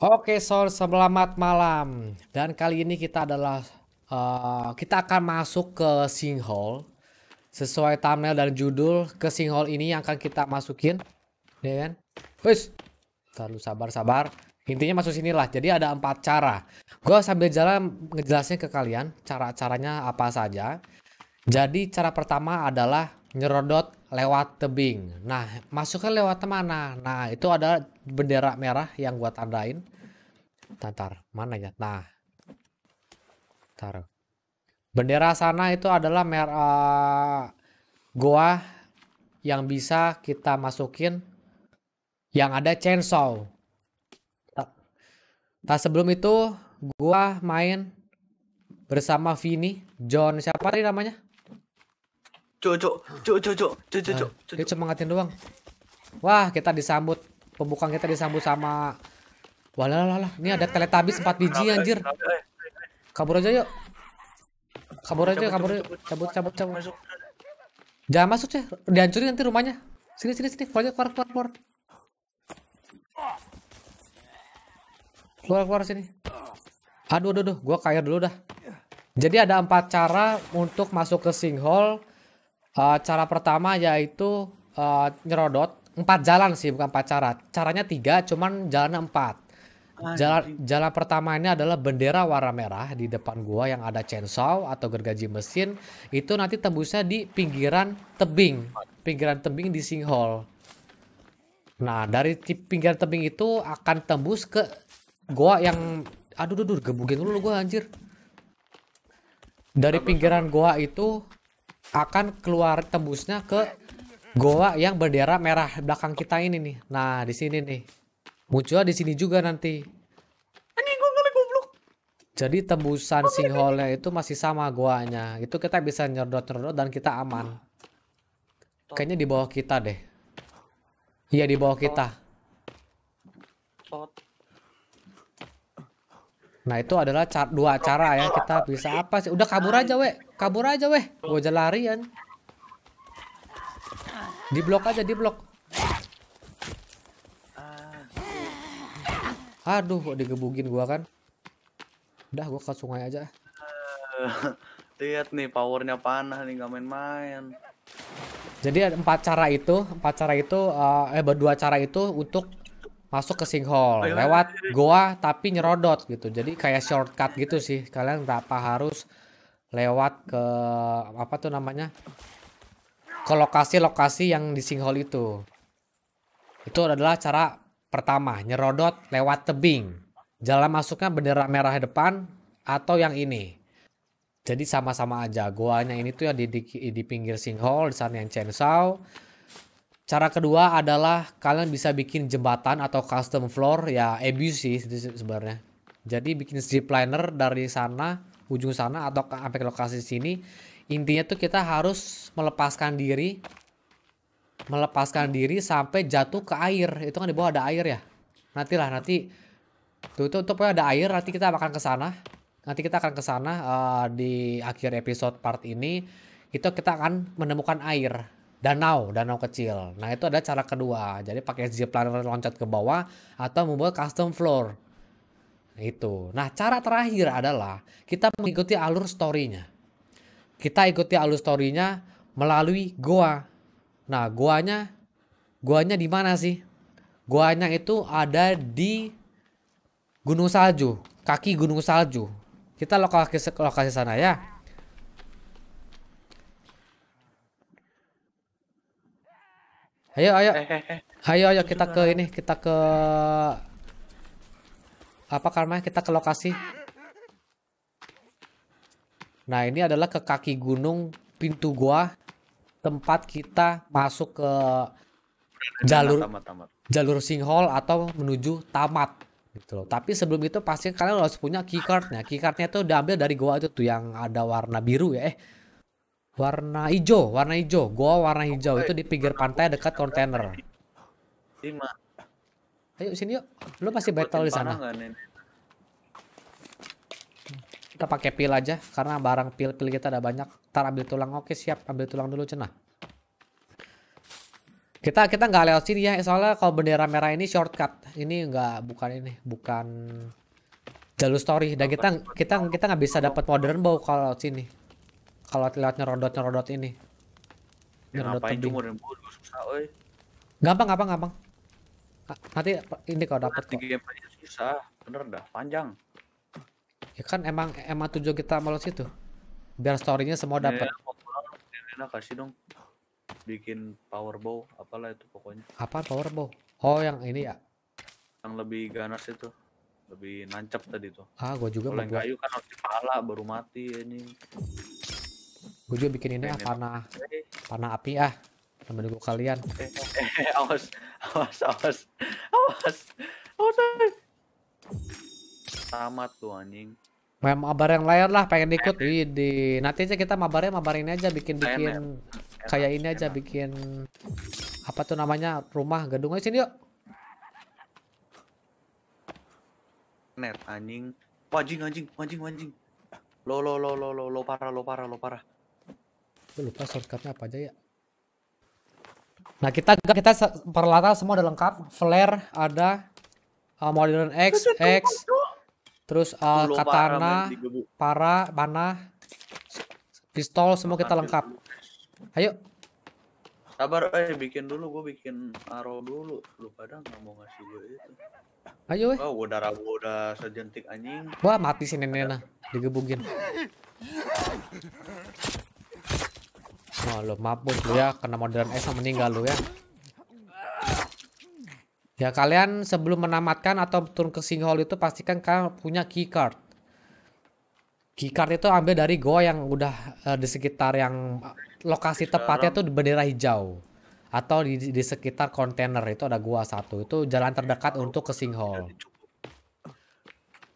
Oke, Sor, selamat malam. Dan kali ini kita adalah uh, kita akan masuk ke sinkhole. Sesuai thumbnail dan judul, ke sinkhole ini yang akan kita masukin, ya kan? Wis. Terlalu sabar-sabar. Intinya masuk sini lah. Jadi ada empat cara. Gue sambil jalan ngejelasin ke kalian cara-caranya apa saja. Jadi cara pertama adalah nyerodot lewat tebing. Nah, masuknya lewat mana? Nah, itu ada bendera merah yang gua tandain. Tantar, mana ya? Nah. tar. Bendera sana itu adalah merah eh, gua yang bisa kita masukin yang ada chainsaw. Nah, sebelum itu gua main bersama Vini, John siapa tadi namanya? Ah. Cuk, cuk, cuk, cuk, eh, cuk, cuk, cuk, cuk. Dia cuma ngatin doang. Wah, kita disambut. Pembukaan kita disambut sama... Walah, lah, Ini ada teletabis 4 biji, anjir. Eh? Kabur aja yuk. Kabur aja, kabur aja Cabut, cabut, cabut. Jangan masuk, ya. Dihancurin nanti rumahnya. Sini, sini, sini. Keluar, keluar, keluar, keluar. Keluar, keluar sini. Aduh, aduh, aduh. Gua kaya dulu dah. Jadi ada empat cara untuk masuk ke sinkhole Uh, cara pertama yaitu uh, nyerodot empat jalan sih bukan empat cara. Caranya tiga, cuman jalan empat. Ah, iya jalan jalan pertama ini adalah bendera warna merah di depan gua yang ada chainsaw atau gergaji mesin itu nanti tembusnya di pinggiran tebing, pinggiran tebing di sinkhole. Nah dari pinggiran tebing itu akan tembus ke gua yang aduh duduk duh dulu gua anjir. Dari pinggiran gua itu akan keluar tembusnya ke goa yang berdera merah belakang kita ini nih. Nah, di sini nih. Muncul di sini juga nanti. Jadi tembusan sinkhole itu masih sama goanya. Itu kita bisa nyerdot-nyerdot dan kita aman. Kayaknya di bawah kita deh. Iya, di bawah kita. Nah itu adalah car dua cara ya kita bisa apa sih? Udah kabur aja weh, kabur aja weh. Gue aja larian. Di blok aja, di blok. Aduh, kok digebugin gua kan. Udah gua ke sungai aja. Eh, lihat nih powernya panah nih nggak main-main. Jadi empat cara itu, empat cara itu, eh berdua eh, cara itu untuk masuk ke sinkhole lewat goa tapi nyerodot gitu jadi kayak shortcut gitu sih kalian berapa harus lewat ke apa tuh namanya ke lokasi-lokasi yang di sinkhole itu itu adalah cara pertama nyerodot lewat tebing jalan masuknya bendera merah depan atau yang ini jadi sama-sama aja goanya ini tuh ya di, di, di pinggir sinkhole di sana yang chainsaw Cara kedua adalah kalian bisa bikin jembatan atau custom floor ya abuse sih sebenarnya. Jadi bikin zip liner dari sana ujung sana atau sampai ke lokasi sini. Intinya tuh kita harus melepaskan diri melepaskan diri sampai jatuh ke air. Itu kan di bawah ada air ya. Nantilah nanti tuh tuh, tuh ada air nanti kita akan ke sana. Nanti kita akan ke sana uh, di akhir episode part ini. Itu kita akan menemukan air danau, danau kecil. Nah itu ada cara kedua, jadi pakai zipline loncat ke bawah atau membuat custom floor. Itu. Nah cara terakhir adalah kita mengikuti alur storynya. Kita ikuti alur storynya melalui goa. Nah goanya, goanya di mana sih? Goanya itu ada di Gunung Salju, kaki Gunung Salju. Kita lokasi lokasi sana ya. Ayo, ayo. Eh, eh, eh. Ayo, ayo kita ke ini, kita ke apa karena Kita ke lokasi. Nah, ini adalah ke kaki gunung pintu gua tempat kita masuk ke jalur tamat, tamat. jalur singhole atau menuju tamat gitu loh. Tapi sebelum itu pasti kalian harus punya keycardnya. Keycardnya itu diambil dari gua itu tuh yang ada warna biru ya. Eh, warna hijau warna hijau gua warna hijau itu di pinggir pantai dekat kontainer lima ayo sini yuk lu masih battle di sana kita pakai pil aja karena barang pil-pil kita ada banyak tar ambil tulang oke siap ambil tulang dulu cenah kita kita nggak lewat sini ya soalnya kalau bendera merah ini shortcut ini nggak bukan ini bukan jalur story dan kita kita kita nggak bisa dapat modern bau kalau sini kalau lihat nyerodot nyerodot ini ya, nyerodot ngapain cuma bodoh susah oi gampang gampang gampang nanti ini kau dapat kok gamenya susah bener dah panjang ya kan emang emang tujuh kita melalui situ biar storynya semua dapat ya, kasih dong bikin power bow apalah itu pokoknya apa power bow oh yang ini ya yang lebih ganas itu lebih nancap tadi tuh ah gua juga kalau kayu kan harus kepala baru mati ini Gue juga bikin ini ah, panah, panah api ah. Temen gue kalian. awas, awas, awas, awas, awas. Selamat tuh anjing. Mau mabar yang lain lah, pengen ikut. Ini nanti aja kita mabarnya mabarin aja, bikin bikin kayak ini aja, bikin apa tuh namanya rumah gedungnya sini yuk. Net anjing, anjing anjing anjing anjing. Lo lo lo lo lo lo parah lo parah lo parah gue lupa shortcutnya apa aja ya nah kita kita peralatan semua udah lengkap flare ada uh, modern X X terus uh, katana para panah pistol semua kita lengkap ayo Sabar, eh bikin dulu, gue bikin arrow dulu. Lu pada nggak mau ngasih gue itu. Ayo, eh. Wah, udah rabu udah sejentik anjing. Wah, mati si neneknya, digebugin. Oh, lo mampus lo ya kena modern es meninggal lo ya. Ya kalian sebelum menamatkan atau turun ke hall itu pastikan kalian punya key card key card itu ambil dari goa yang udah uh, di sekitar yang eh, lokasi tepatnya tuh bendera hijau atau di, di sekitar kontainer itu ada gua satu itu jalan terdekat untuk ke sing hall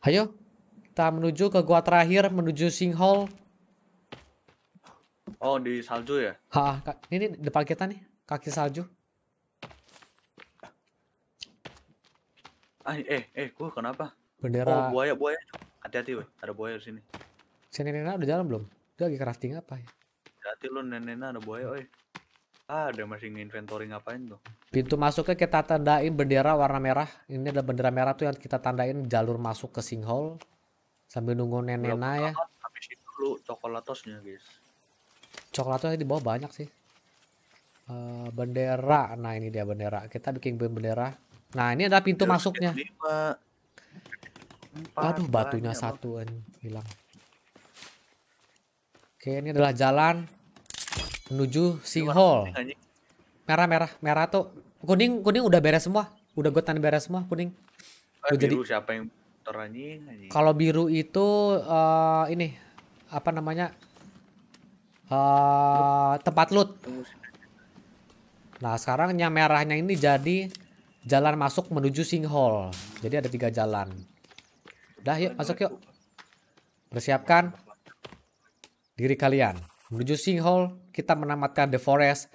Ayo kita menuju ke gua terakhir menuju sing hall Oh, di salju ya? Hah, ini depan kita nih, kaki salju. Ah, eh, eh, gua kenapa? Bendera. Oh, buaya, buaya. Hati-hati, weh. Ada buaya di sini. Si Nenena udah jalan belum? Dia lagi crafting apa ya? Hati-hati lu, Nenena ada buaya, weh. Ah, ada masih nginventory ngapain tuh? Pintu masuknya kita tandain bendera warna merah. Ini ada bendera merah tuh yang kita tandain jalur masuk ke sinkhole. Sambil nunggu Nenena ya. Habis itu lu coklatosnya, guys coklatnya di bawah banyak sih uh, bendera nah ini dia bendera kita bikin bendera nah ini ada pintu masuknya aduh batunya satu hilang oke ini adalah jalan menuju sinkhole merah merah merah tuh kuning kuning udah beres semua udah gue tanda beres semua kuning eh, biru jadi siapa yang kalau biru itu uh, ini apa namanya uh, tempat loot. Nah sekarang yang merahnya ini jadi jalan masuk menuju sinkhole. Jadi ada tiga jalan. Dah yuk masuk yuk. Persiapkan diri kalian. Menuju sinkhole kita menamatkan the forest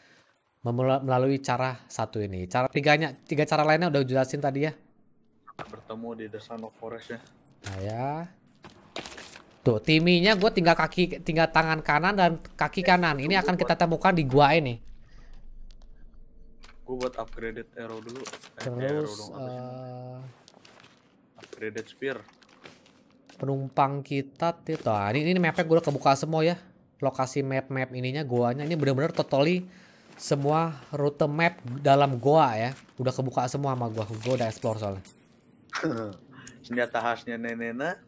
melalui cara satu ini. Cara tiganya, tiga cara lainnya udah jelasin tadi ya. Bertemu di The Sun of Forest ya. Nah ya. Tuh, timinya gue tinggal kaki, tinggal tangan kanan dan kaki kanan. Ini akan kita temukan di gua ini. Gue buat upgrade arrow dulu. Eh, Terus, arrow uh... upgraded spear. Penumpang kita, tito ini, ini mapnya gue udah kebuka semua ya. Lokasi map-map ininya, guanya Ini bener-bener totally semua rute map dalam gua ya. Udah kebuka semua sama gua. Gua udah explore soalnya. Senjata khasnya nenek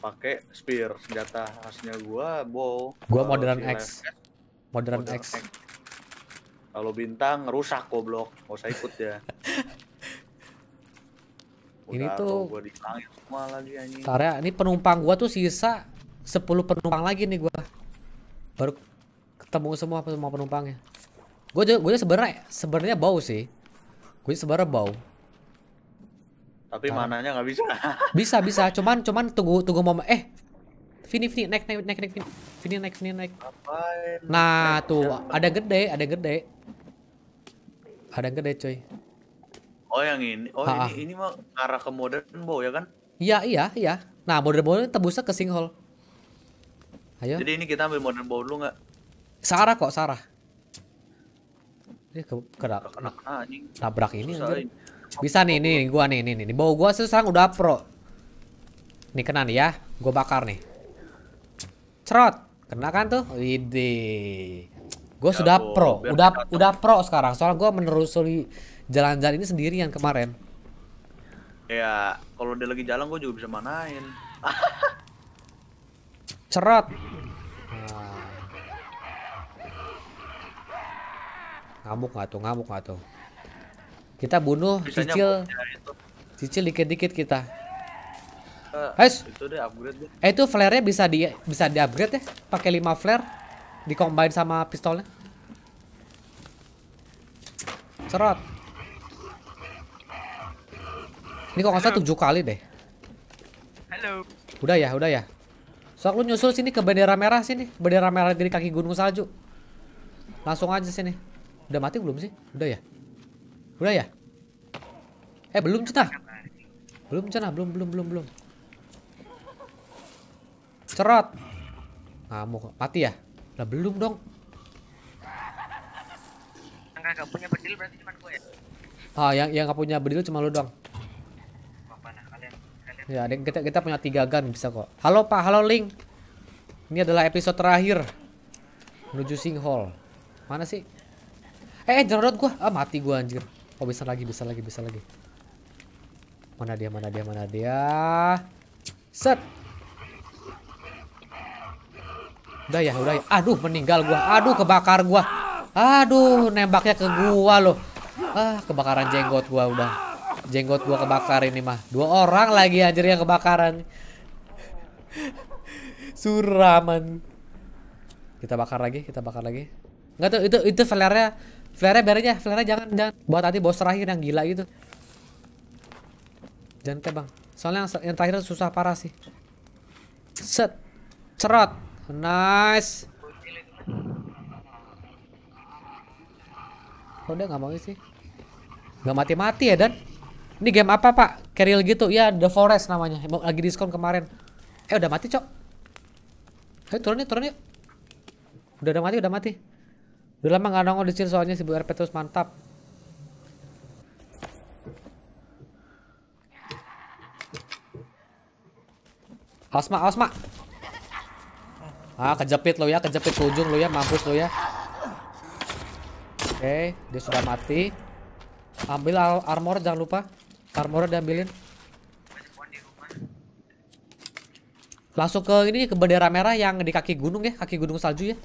pakai spear senjata khasnya gua bow gua modern si X modern, modern X, kalau bintang rusak goblok gak usah ikut ya ini tuh gua semua lagi ya, ini penumpang gua tuh sisa 10 penumpang lagi nih gua baru ketemu semua semua penumpangnya gua gua sebenarnya sebenarnya bau sih gua sebenarnya bau tapi Tar. mananya nggak bisa. bisa bisa, cuman cuman tunggu tunggu momen eh Vini Vini naik naik naik naik Vini naik Vini naik. Apain? Nah naik, tuh ada gede ada gede. Ada gede coy. Oh yang ini oh ha -ha. ini ini mah arah ke modern bow ya kan? Iya iya iya. Nah modern bow tebusnya ke singhol Ayo. Jadi ini kita ambil modern bow dulu nggak? Sarah kok Sarah. ini ke, kena, kena, nabrak ini aja. Bisa nih, nih, nih gua nih, nih, nih. Bawa gua sekarang udah pro. Nih kena nih ya. Gua bakar nih. Cerot. Kena kan tuh? Ide. Gua sudah ya pro, udah udah pro sekarang. Soalnya gua menelusuri jalan-jalan ini sendirian kemarin. Ya, kalau dia lagi jalan gua juga bisa manain. Cerot. Ngamuk gak tuh, ngamuk gak tuh. Kita bunuh Bisanya cicil. Cicil dikit-dikit kita. Uh, Itu deh Eh itu flare-nya bisa di bisa di-upgrade ya? Pakai 5 flare dikombain sama pistolnya. Cerot. Ini kok nggak tujuh kali deh. Halo. Udah ya, udah ya. Sok lu nyusul sini ke bendera merah sini, bendera merah dari kaki gunung salju. Langsung aja sini. Udah mati belum sih? Udah ya? Udah ya? Eh belum cerah, Belum cerah, belum belum belum belum. Cerot. Ah mau mati ya? Lah belum dong. Yang punya bedil berarti cuma gue ya. Ah, yang yang nggak punya bedil cuma lu dong. Nah, ya, kita kita punya tiga gun bisa kok. Halo Pak, halo Link. Ini adalah episode terakhir menuju sing hall, Mana sih? Eh, eh jangan gua. Ah, mati gua anjir. Oh bisa lagi, bisa lagi, bisa lagi. Mana dia, mana dia, mana dia. Set. Udah ya, udah ya. Aduh, meninggal gua. Aduh, kebakar gua. Aduh, nembaknya ke gua loh. Ah, kebakaran jenggot gua udah. Jenggot gua kebakar ini mah. Dua orang lagi anjir yang kebakaran. Suraman. Kita bakar lagi, kita bakar lagi. Enggak tuh, itu itu flare Flare biar aja, flare jangan jangan buat nanti bos terakhir yang gila gitu. Jangan tebang. Soalnya yang, yang terakhir susah parah sih. Set. Cerot. Nice. Kok dia nggak mau sih? Nggak mati-mati ya Dan? Ini game apa pak? Keril gitu? Ya The Forest namanya. Lagi diskon kemarin. Eh udah mati cok. Ayo eh, turun nih, turun yuk. Udah udah mati, udah mati. Udah lama nggak nongol di sini soalnya si RP terus mantap. Asma, asma. Ah, kejepit lo ya, kejepit ke ujung lo ya, mampus lo ya. Oke, okay, dia sudah mati. Ambil armor jangan lupa. Armor diambilin. Langsung ke ini ke bendera merah yang di kaki gunung ya, kaki gunung salju ya.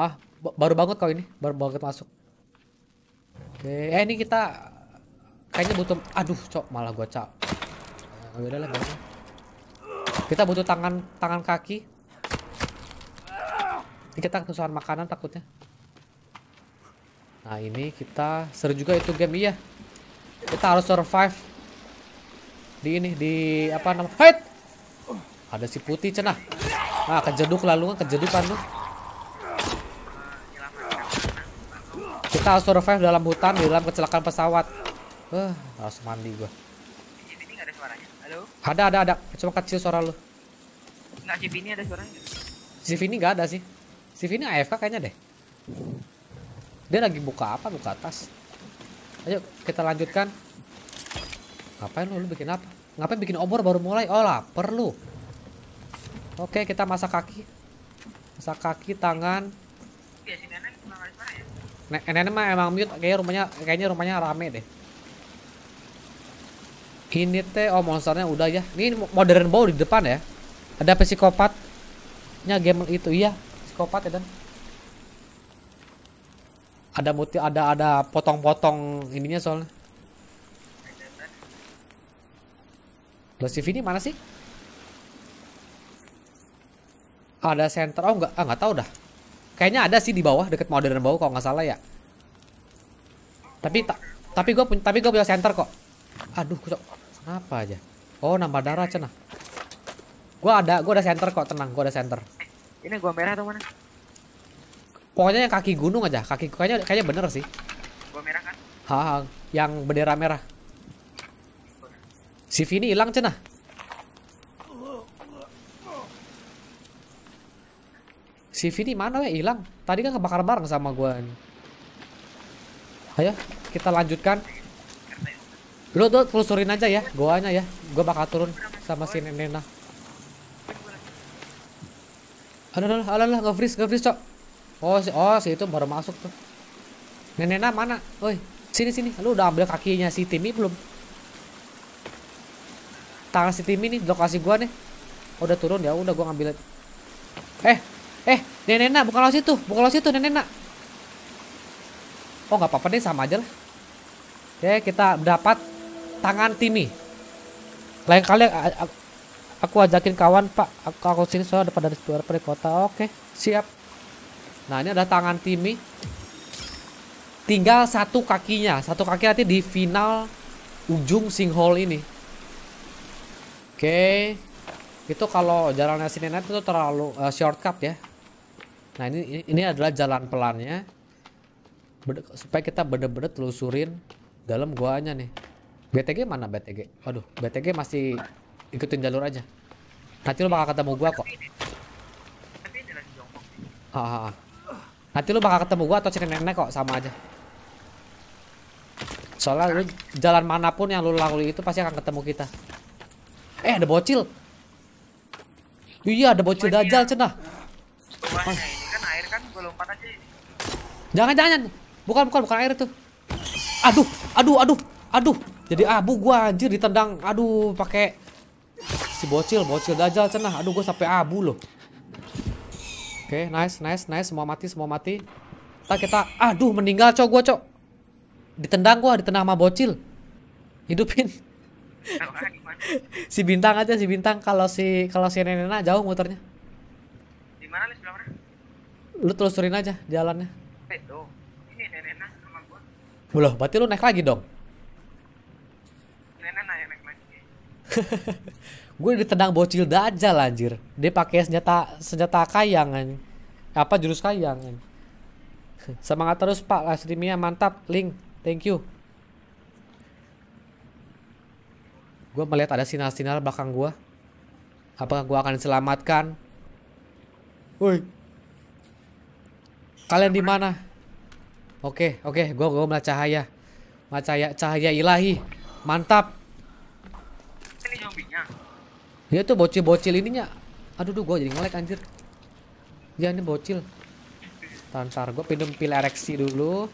ah Baru banget kau ini, baru banget masuk. Oke, eh ini kita kayaknya butuh aduh, cok, malah gua cap. Nah, ya Kita butuh tangan tangan kaki. Ini kita kesusahan makanan takutnya. Nah, ini kita seru juga itu game iya. Kita harus survive di ini di apa namanya? Ada si putih cenah. Nah, kejeduk lalu kan kejedukan lu. Kita harus survive dalam hutan di dalam kecelakaan pesawat. Eh, uh, harus mandi gua. ada suaranya. Halo? Ada, ada, ada. Cuma kecil suara lu. Enggak CCTV ini ada suaranya. CCTV ini enggak ada sih. Si ini AFK kayaknya deh. Dia lagi buka apa? Buka tas. Ayo kita lanjutkan. Ngapain lu? Lu bikin apa? Ngapain bikin obor baru mulai? Oh, lapar lu. Oke, kita masak kaki. Masak kaki, tangan, Nenek mah emang mute kayaknya rumahnya kayaknya rumahnya rame deh. Ini teh oh monsternya udah ya. Ini modern bow di depan ya. Ada psikopatnya game itu iya, psikopat ya dan. Ada muti ada ada potong-potong ininya soalnya. Lasif ini mana sih? Ada center. Oh nggak ah nggak tahu dah. Kayaknya ada sih di bawah deket modern bawah kok nggak salah ya. Tapi ta tapi gue punya tapi gue punya center kok. Aduh, kucok. Kenapa aja? Oh, nambah darah cenah. Gue ada, gue ada center kok, tenang, gue ada center. Ini gue merah atau mana? Pokoknya yang kaki gunung aja, kaki kayaknya kayaknya bener sih. Gue merah kan? Ha, yang bendera merah. Si Vini hilang cenah. Si Vini mana ya hilang? Tadi kan kebakar bareng sama gua nih. Ayo, kita lanjutkan. Lu tuh telusurin aja ya, goanya ya. Gua bakal turun sama si Nena. Aduh, aduh, aduh, aduh, nge-freeze, nge-freeze, cok. Oh, si, oh, si itu baru masuk tuh. Nenena mana? Woi, sini, sini. Lu udah ambil kakinya si Timmy belum? Tangan si Timmy nih, lokasi gua nih. Udah turun ya, udah gua ngambil. Eh, Eh, nenek nak, bukan lo situ. Bukan lo situ, nenek nak. Oh, nggak apa-apa deh, sama aja lah. Oke, kita dapat tangan timi. Lain kali aku, ajakin kawan, Pak. Aku, aku sini soalnya pada dari luar kota. Oke, siap. Nah, ini ada tangan timi. Tinggal satu kakinya. Satu kaki nanti di final ujung sinkhole ini. Oke. Itu kalau jalannya sini nenek itu terlalu uh, shortcut ya. Nah ini ini adalah jalan pelannya supaya kita bener-bener telusurin dalam guanya nih. BTG mana BTG? Waduh, BTG masih ikutin jalur aja. Nanti lu bakal ketemu gua kok. Ah, ah, ah. Nanti lu bakal ketemu gua atau nenek kok sama aja. Soalnya lu jalan manapun yang lu lalui itu pasti akan ketemu kita. Eh ada bocil. Iya ada bocil dajal cenah. Jangan, jangan. Bukan, bukan, bukan air itu. Aduh, aduh, aduh, aduh. Jadi abu gua anjir ditendang. Aduh, pakai si bocil, bocil dajal cenah. Aduh, gua sampai abu loh. Oke, okay, nice, nice, nice. Semua mati, semua mati. Kita kita aduh meninggal cok gua, cok. Ditendang gua, ditendang sama bocil. Hidupin. si bintang aja si bintang kalau si kalau si nenek jauh muternya lu telusurin aja jalannya ini berarti lu naik lagi dong nenek naik, naik lagi gue ditendang bocil aja anjir dia pakai senjata senjata kayangan apa jurus kayangan semangat terus pak live streamnya mantap link thank you gue melihat ada sinar-sinar belakang gue apakah gue akan diselamatkan woi Kalian di mana? Oke, oke, gua gua melihat cahaya. Melihat cahaya ilahi. Mantap. Ini zombinya. Dia tuh bocil-bocil ininya. Aduh duh gua jadi ngelek anjir. Dia ini bocil. Tantar gua pinjem pil ereksi dulu.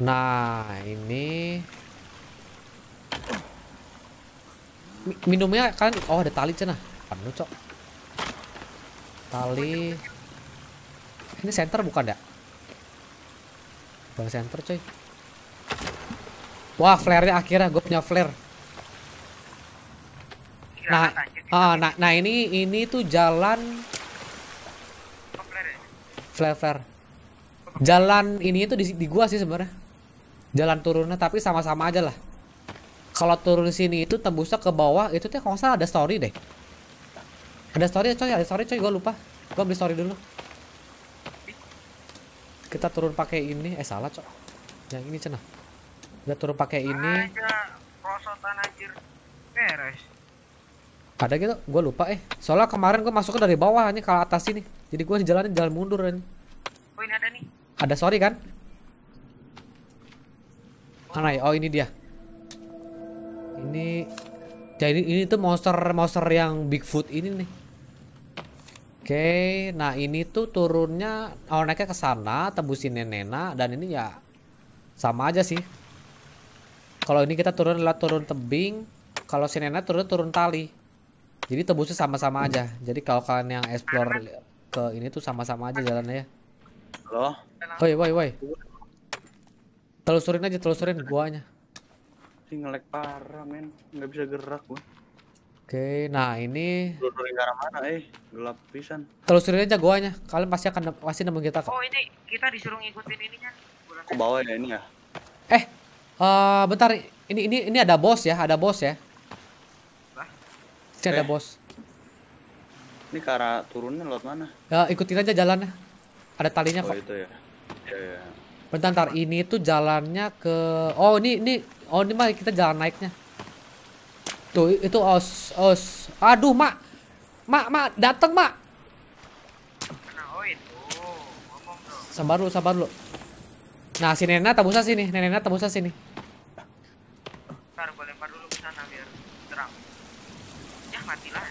Nah, ini minumnya kan oh ada tali cenah penuh cok tali ini center bukan ya? Bang center coy. Wah, flare-nya akhirnya gue punya flare. Iya, nah, nah ah, nah, nah ini ini tuh jalan oh, flare flare. Jalan ini itu di, di gua sih sebenarnya. Jalan turunnya tapi sama-sama aja lah. Kalau turun sini itu tembusnya ke bawah itu tuh kalau salah ada story deh. Ada story coy, ada story coy, gua lupa. Gua beli story dulu kita turun pakai ini eh salah cok yang ini cenah kita turun pakai ini ah, ada gitu gue lupa eh soalnya kemarin gue masuknya dari bawah ini ke atas sini jadi gue jalanin jalan mundur ini oh, ada nih sorry kan oh. mana ya oh ini dia ini jadi ini tuh monster monster yang Bigfoot ini nih okay. nah ini tuh turunnya oh naiknya ke sana tembusin nenena dan ini ya sama aja sih. Kalau ini kita turun lewat turun tebing, kalau si Nena turun turun tali. Jadi tebusnya sama-sama aja. Jadi kalau kalian yang explore ke ini tuh sama-sama aja jalannya ya. Halo. Woi, woi, woi. Telusurin aja, telusurin guanya. Ini ngelek parah, men. Nggak bisa gerak gua. Oke, nah ini telusurin arah mana, eh? Gelap pisan. Telusurin aja goanya. Kalian pasti akan pasti nemu kita kok. Oh, ini kita disuruh ngikutin ininya. Ke bawah ya ini ya. Eh, uh, bentar. Ini ini ini ada bos ya, ada bos ya. Bah. Ini eh. ada bos. Ini ke arah turunnya lewat mana? Ya, ikutin aja jalannya. Ada talinya oh, kok. Oh, itu ya. Ya, ya. Bentar, bentar. Ini tuh jalannya ke Oh, ini ini Oh, ini mah kita jalan naiknya. Tuh, itu os, os. Aduh, Mak. Mak, Mak, dateng, Mak. Sabar lu, sabar lu. Nah, si Nena tebusnya sini. Nena tebusnya sini. Ntar gue lempar dulu ke sana biar terang. Ya, matilah.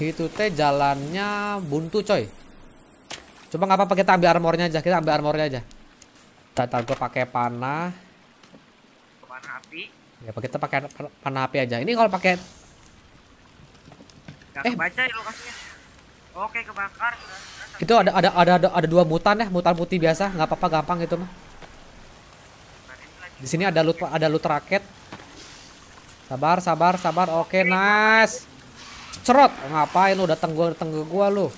Itu teh jalannya buntu, coy. Coba nggak apa-apa kita ambil armornya aja. Kita ambil armornya aja. tadi gue pakai panah. Ya, kita pakai panah api aja. Ini kalau pakai eh. baca ya lokasinya. Oke, kebakar. Itu ada ada ada ada, ada dua mutan ya, mutan putih biasa, nggak apa-apa gampang itu mah. Di sini ada loot ada loot raket. Sabar, sabar, sabar. Oke, nice. Cerot. Ngapain lu datang gua datang ke gua lu?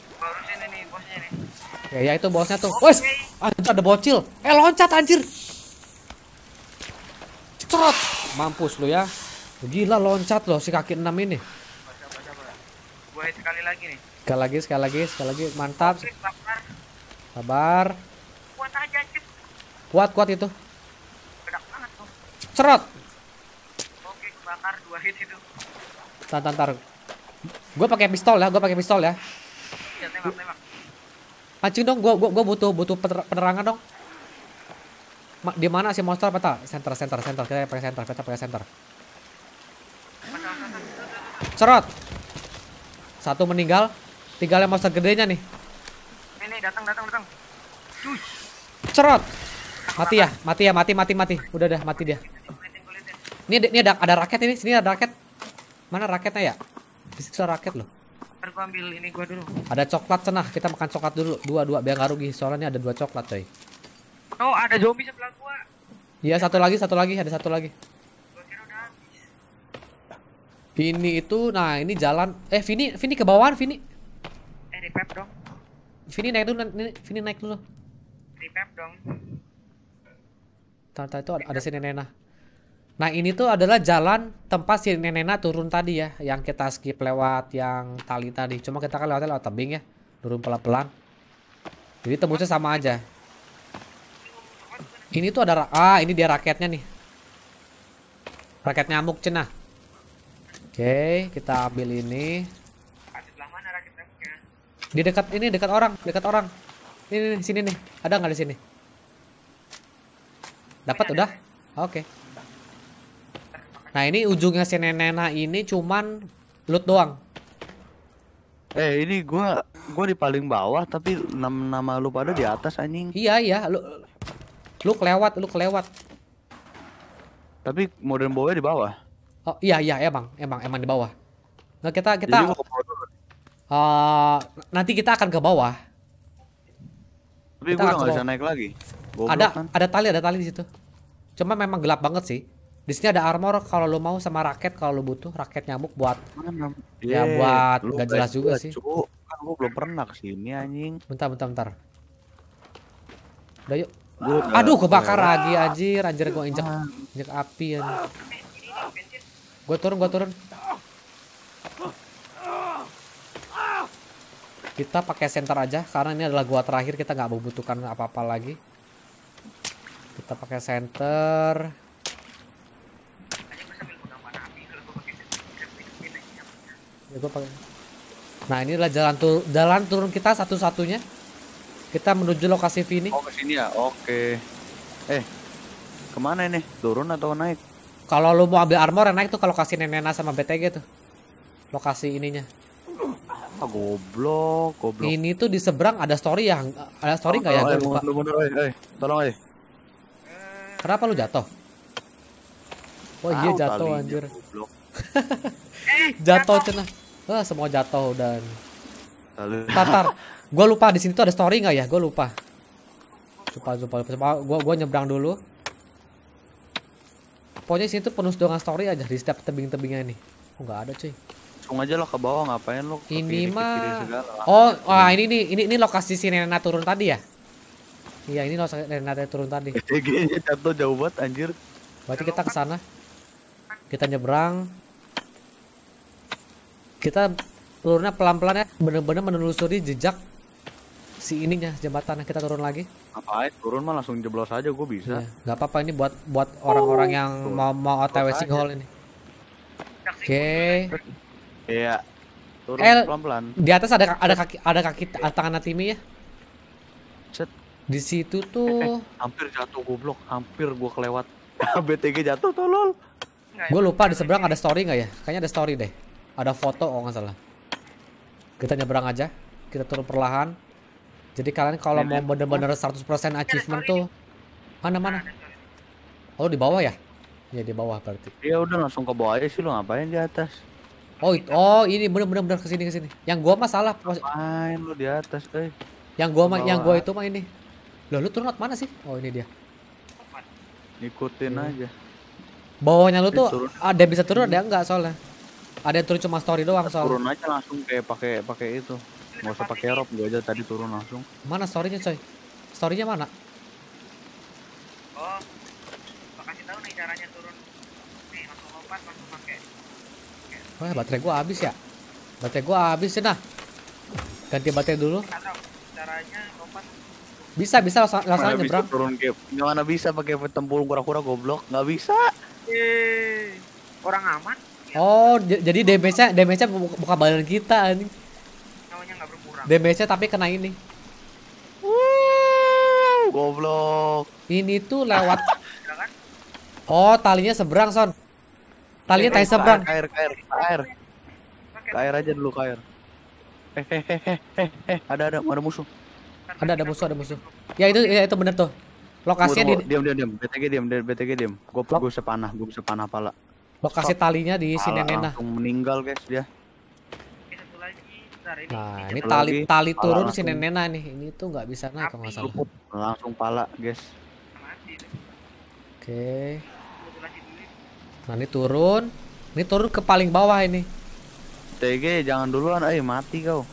Ya, ya itu bosnya tuh. Wes, ada bocil. Eh loncat anjir. Cerot. Mampus lu ya. Gila loncat loh si kaki enam ini. Gue sekali lagi nih. Sekali lagi, sekali lagi, sekali lagi. Mantap. Sabar. Kuat aja, Kuat, kuat itu. Bedak banget tuh. Cerot. Oke, bakar dua hit itu. Tar, tar, tar. Gue pakai pistol ya, gue pakai pistol ya. Iya, tembak, dong, gue gua, gua butuh butuh penerangan dong di mana si monster peta? Center, center, center. Kita pakai center, kita pakai center. Cerot. Satu meninggal, tinggal yang monster gedenya nih. Ini datang, datang, datang. Serot. Cerot. Mati ya, mati ya, mati, mati, mati. Udah dah, mati dia. Ini ini ada ada raket ini, sini ada raket. Mana raketnya ya? suara raket loh. ambil ini gua dulu. Ada coklat cenah, kita makan coklat dulu. Dua-dua biar gak rugi. Soalnya ini ada dua coklat, coy. Oh, ada zombie sebelah gua. Iya, satu lagi, satu lagi, ada satu lagi. Vini itu, nah ini jalan. Eh, Vini, Vini ke bawah, Vini. Eh, repap dong. Vini naik dulu, Vini naik dulu. Repap dong. Tante itu ada, ada si Nenena. Nah, ini tuh adalah jalan tempat si Nenena turun tadi ya, yang kita skip lewat yang tali tadi. Cuma kita kan lewat lewat tebing ya, turun pelan-pelan. Jadi tembusnya sama aja. Ini tuh ada ah ini dia raketnya nih. Raket nyamuk cenah. Oke, okay, kita ambil ini. Di dekat ini dekat orang, dekat orang. Ini nih, sini nih. Ada nggak di sini? Dapat udah? Oke. Okay. Nah, ini ujungnya si nenena ini cuman loot doang. Eh, ini gua gua di paling bawah tapi nama, nama lu pada di atas anjing. Iya, iya. Lu Lu kelewat, lu kelewat. Tapi modern boy di bawah. Oh iya iya emang iya, emang iya, emang di bawah. Nah kita kita uh, nanti kita akan ke bawah. Tapi kita gue nggak bisa naik lagi. ada kan? ada tali ada tali di situ. Cuma memang gelap banget sih. Di sini ada armor kalau lu mau sama raket kalau lu butuh raket nyamuk buat Mana? ya eh, buat nggak jelas juga sih. aku kan gue belum pernah kesini anjing. Bentar bentar bentar. Udah yuk. Gua, aduh kebakar lagi anjir, anjir gua injek injek api ya. Gua turun, gua turun. Kita pakai center aja karena ini adalah gua terakhir kita nggak membutuhkan apa-apa lagi. Kita pakai center. Ya, gua Nah, ini adalah jalan tur jalan turun kita satu-satunya. Kita menuju lokasi Vini. Oh, ke sini ya. Oke. Eh. Kemana ini? Turun atau naik? Kalau lu mau ambil armor, naik tuh ke lokasi Nenena sama BTG tuh. Lokasi ininya. Ah, goblok, goblok. Ini tuh di seberang ada story yang ada story enggak oh, ya? Gue eh, lupa. Bener, bener, eh, eh. Tolong, eh. Kenapa lu jatuh? Oh iya jatuh anjir. jatuh cenah. Wah, semua jatuh dan Tatar, Gue lupa di sini tuh ada story nggak ya? Gue lupa. Lupa, lupa, lupa. lupa. Ah, Gue gua nyebrang dulu. Pokoknya sini tuh penuh dengan story aja di setiap tebing-tebingnya ini. Oh nggak ada cuy. Langsung aja lo ke bawah ngapain lo? Ini mah. Oh, wah ini nih ini ini lokasi si Nena turun tadi ya? Iya ini lokasi Nena turun tadi. GG jatuh jauh banget anjir. Berarti kita ke sana. Kita nyebrang. Kita turunnya pelan-pelan ya, bener-bener menelusuri jejak si ininya jembatan kita turun lagi apa turun mah langsung jeblos aja gue bisa iya, nggak ya, apa-apa ini buat buat orang-orang yang oh, mau mau otw hall ini oke okay. iya turun pelan pelan-pelan di atas ada ada kaki ada kaki tangan Natimi ya Set. di situ tuh eh, eh, hampir jatuh goblok hampir gue kelewat BTG jatuh tolol ya? gue lupa di seberang ada story nggak ya kayaknya ada story deh ada foto oh nggak salah kita nyebrang aja kita turun perlahan jadi kalian kalau iya, mau iya. bener-bener 100% achievement tuh mana-mana? Oh di bawah ya? Ya di bawah berarti. Ya udah langsung ke bawah aja sih lo ngapain di atas? Oh, itu, oh ini bener-bener bener kesini kesini. Yang gua mah salah. Main lo di atas, eh. Yang gua mah, yang gua itu mah ini. Lo lu turun mana sih? Oh ini dia. Ikutin hmm. Iya. aja. Bawahnya lu tuh ada bisa turun ada enggak soalnya? Ada yang turun cuma story doang soalnya. Turun aja langsung kayak pakai pakai itu Gak usah pakai rob, gue aja tadi turun langsung. Mana storynya coy? Storynya mana? Oh, gua kasih tahu nih caranya turun. Nih langsung lompat, langsung pakai. Wah, baterai gua habis ya. Baterai gua habis ya nah. Ganti baterai dulu. Caranya lompat. Bisa, bisa langsung langsung aja, Bro. Turun gap. Gimana bisa pakai tempur kura-kura goblok? Gak bisa. Yeay. orang aman. Oh, jadi damage-nya damage-nya buka badan kita anjing damage-nya tapi kena ini. Wuh, goblok. Ini tuh lewat Oh, talinya seberang, Son. Talinya tadi seberang. Kair, kair, kair. Kair aja dulu, kair. Hehehe, eh, eh, eh, ada ada ada musuh. Ada ada musuh, ada musuh. Ya itu ya itu bener tuh. Lokasinya di diam diam diam. BTG diam, BTG diam. bisa panah, sepanah, bisa sepanah pala. Lokasi talinya di sini Nena. Langsung meninggal, guys, dia ini, nah ini, ini tali lagi. tali turun si nenena nih ini tuh nggak bisa naik kalau masalah langsung pala guys oke okay. nah ini turun ini turun ke paling bawah ini TG jangan duluan ayo eh, mati kau oh,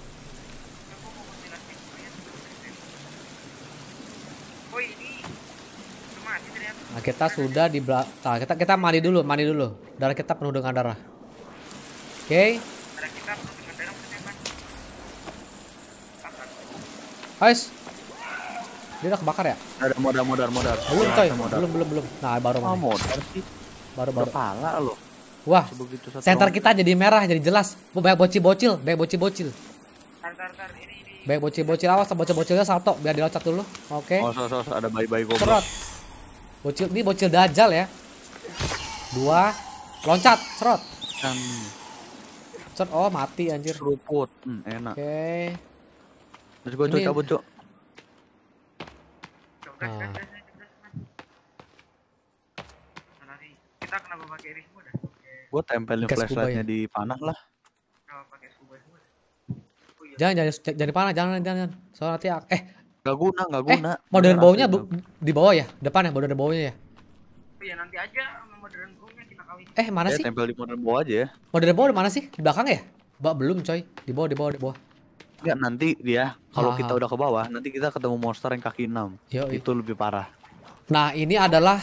Nah, kita sudah di belakang. Nah, kita kita mandi dulu, mandi dulu. Darah kita penuh dengan darah. Oke. Okay. Guys. Dia udah kebakar ya? Ada modal, modal, modal. Belum coy. Belum belum belum. Nah, baru ah, mana? Oh, sih. Baru baru. Kepala lo. Wah. Center kita jadi merah jadi jelas. Banyak bocil-bocil, banyak bocil-bocil. Baik bocil-bocil awas bocil-bocilnya salto biar dilacak dulu. Oke. Okay. Oh, so, so, ada bayi-bayi goblok. Serot. Bocil ini bocil dajal ya. Dua. Loncat, serot. Serot oh mati anjir. Seruput. Hmm, enak. Oke. Okay. Terus bocok, cuk cabut ah. Kita kenapa pakai ini semua dah? Gua tempelin flashlightnya ya. di panah lah. Oh, iya. Jangan jangan jangan panah jangan jangan. jangan. Soalnya nanti eh Gak guna, gak eh, guna. Eh, modern bawahnya bu, di bawah ya? Depan ya modern bawahnya ya? Oh, iya, nanti aja sama modern baunya kita kawin. Eh, mana ya, sih? tempel di modern bawah aja ya. Modern bawah di mana sih? Di belakang ya? Mbak belum, coy. Di bawah, di bawah, di bawah. Nggak, nanti dia kalau ah. kita udah ke bawah, nanti kita ketemu monster yang kaki enam. Yo, Itu lebih parah. Nah, ini adalah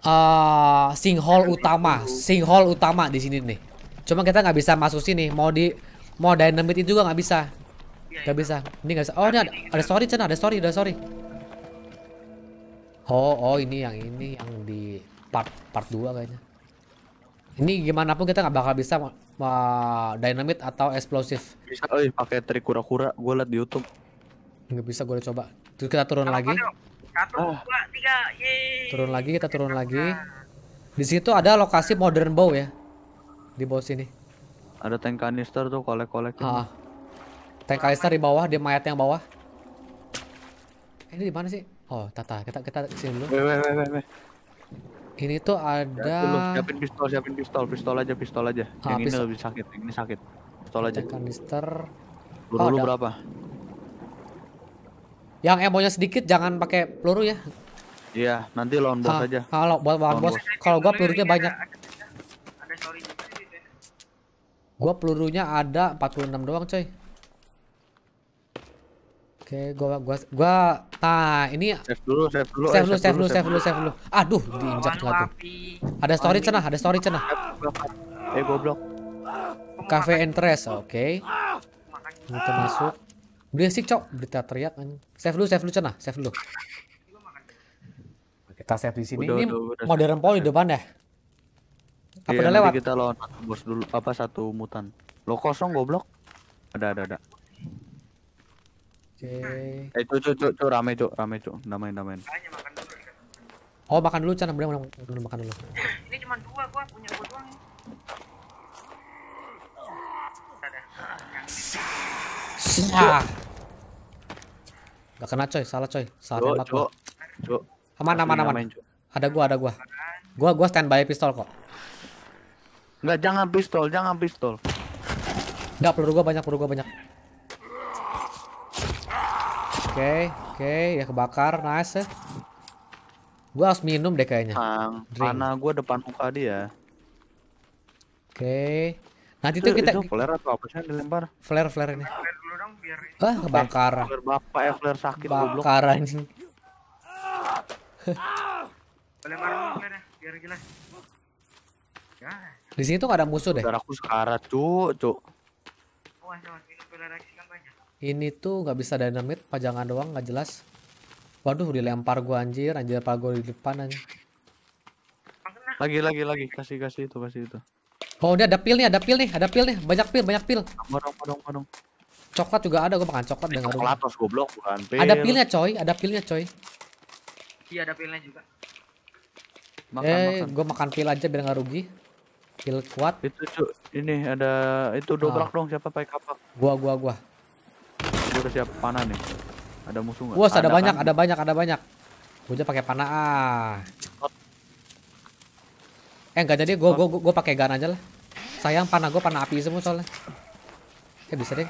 uh, ah, sinkhole utama, sinkhole utama di sini nih. Cuma kita nggak bisa masuk sini. Mau di mau dynamite itu juga nggak bisa. Iya, nggak iya. bisa. Ini nggak bisa. Oh, ini ada, ada story, Chen. Ada story, ada story. Oh, oh ini yang ini yang di part part 2 kayaknya. Ini gimana pun kita nggak bakal bisa uh, dynamit atau eksplosif. Bisa, eh, pakai trik kura-kura. Gue liat di YouTube. Gak bisa, gue coba. Terus kita turun lagi. Satu, ah. dua, tiga. Turun lagi, kita turun lagi. Di situ ada lokasi modern bow ya. Di bawah sini. Ada tank kanister tuh kolek-kolek. Ah. Tank kanister di bawah, di mayat yang bawah. Eh, ini di mana sih? Oh, tata. Kita kita sini dulu. Wait, wait, wait, wait. Ini tuh ya, ada. siapin pistol, siapin pistol, pistol aja, pistol aja. Ah, yang pistol. ini lebih sakit, yang ini sakit. Pistol aja. Kanister. Peluru oh, berapa? Yang emonya sedikit, jangan pakai peluru ya. Iya, nanti lawan bos ah, aja. Kalau buat lawan bos, kalau gua pelurunya banyak. Gua pelurunya ada 46 doang, coy. Oke, gua gua gua nah ini save dulu, save eh, dulu. Save dulu, save dulu, save dulu, save dulu. Aduh, diinjak tuh. Ada story cenah, ada story cenah. Eh, eh goblok. Cafe interest, oke. Okay. Kita masuk. Berisik, Cok. Berita teriak anjing. Save dulu, save dulu cenah, save dulu. Kita save di sini. Ini modern poli depan ya. Apa iya, udah lewat? Kita lawan bos dulu apa satu mutan. Lo kosong goblok. Ada ada ada. Cek. Eh, cuk, cuk, cuk, ramai rame, cuk, rame, cuk. namain Oh, makan dulu, cara Bener, makan dulu. Ini cuma dua, gua punya gua doang. Siap. Gak kena coy, salah coy. Salah tembak gua. Cuk. Aman, aman, aman. Ada gua, ada gua. Gua gua stand by pistol kok. Enggak, jangan pistol, jangan pistol. Enggak, perlu gua banyak, perlu gua banyak okay, oke okay. ya kebakar nice ya. gue harus minum deh kayaknya Tang, karena gue depan muka dia oke okay. nanti itu, tuh kita itu flare atau apa sih dilempar flare flare ini ah kebakar eh, flare bapak ya flare sakit bakar ini. lempar flare biar ya. di sini tuh gak ada musuh deh. Darahku sekarat, cuk, cuk. Oh, ini tuh nggak bisa dynamite pajangan doang nggak jelas waduh dilempar gua anjir anjir apa gua di depan anjir lagi lagi lagi kasih kasih itu kasih itu oh ini ada pil nih ada pil nih ada pil nih banyak pil banyak pil bodong bodong bodong coklat juga ada gua makan coklat dengan coklat goblok bukan pil ada pilnya coy ada pilnya coy iya ada pilnya juga eh, makan, eh makan. gua makan pil aja biar nggak rugi pil kuat itu cu ini ada itu dobrak ah. dong siapa pakai kapak gua gua gua gue udah siap panah nih. Ada musuh nggak? Wah, ada, ada banyak, kan? ada banyak, ada banyak. Gue aja pakai panah. Ah. Eh nggak jadi, gue gue gue pakai gan aja lah. Sayang panah gue panah api semua soalnya. Ya bisa deh.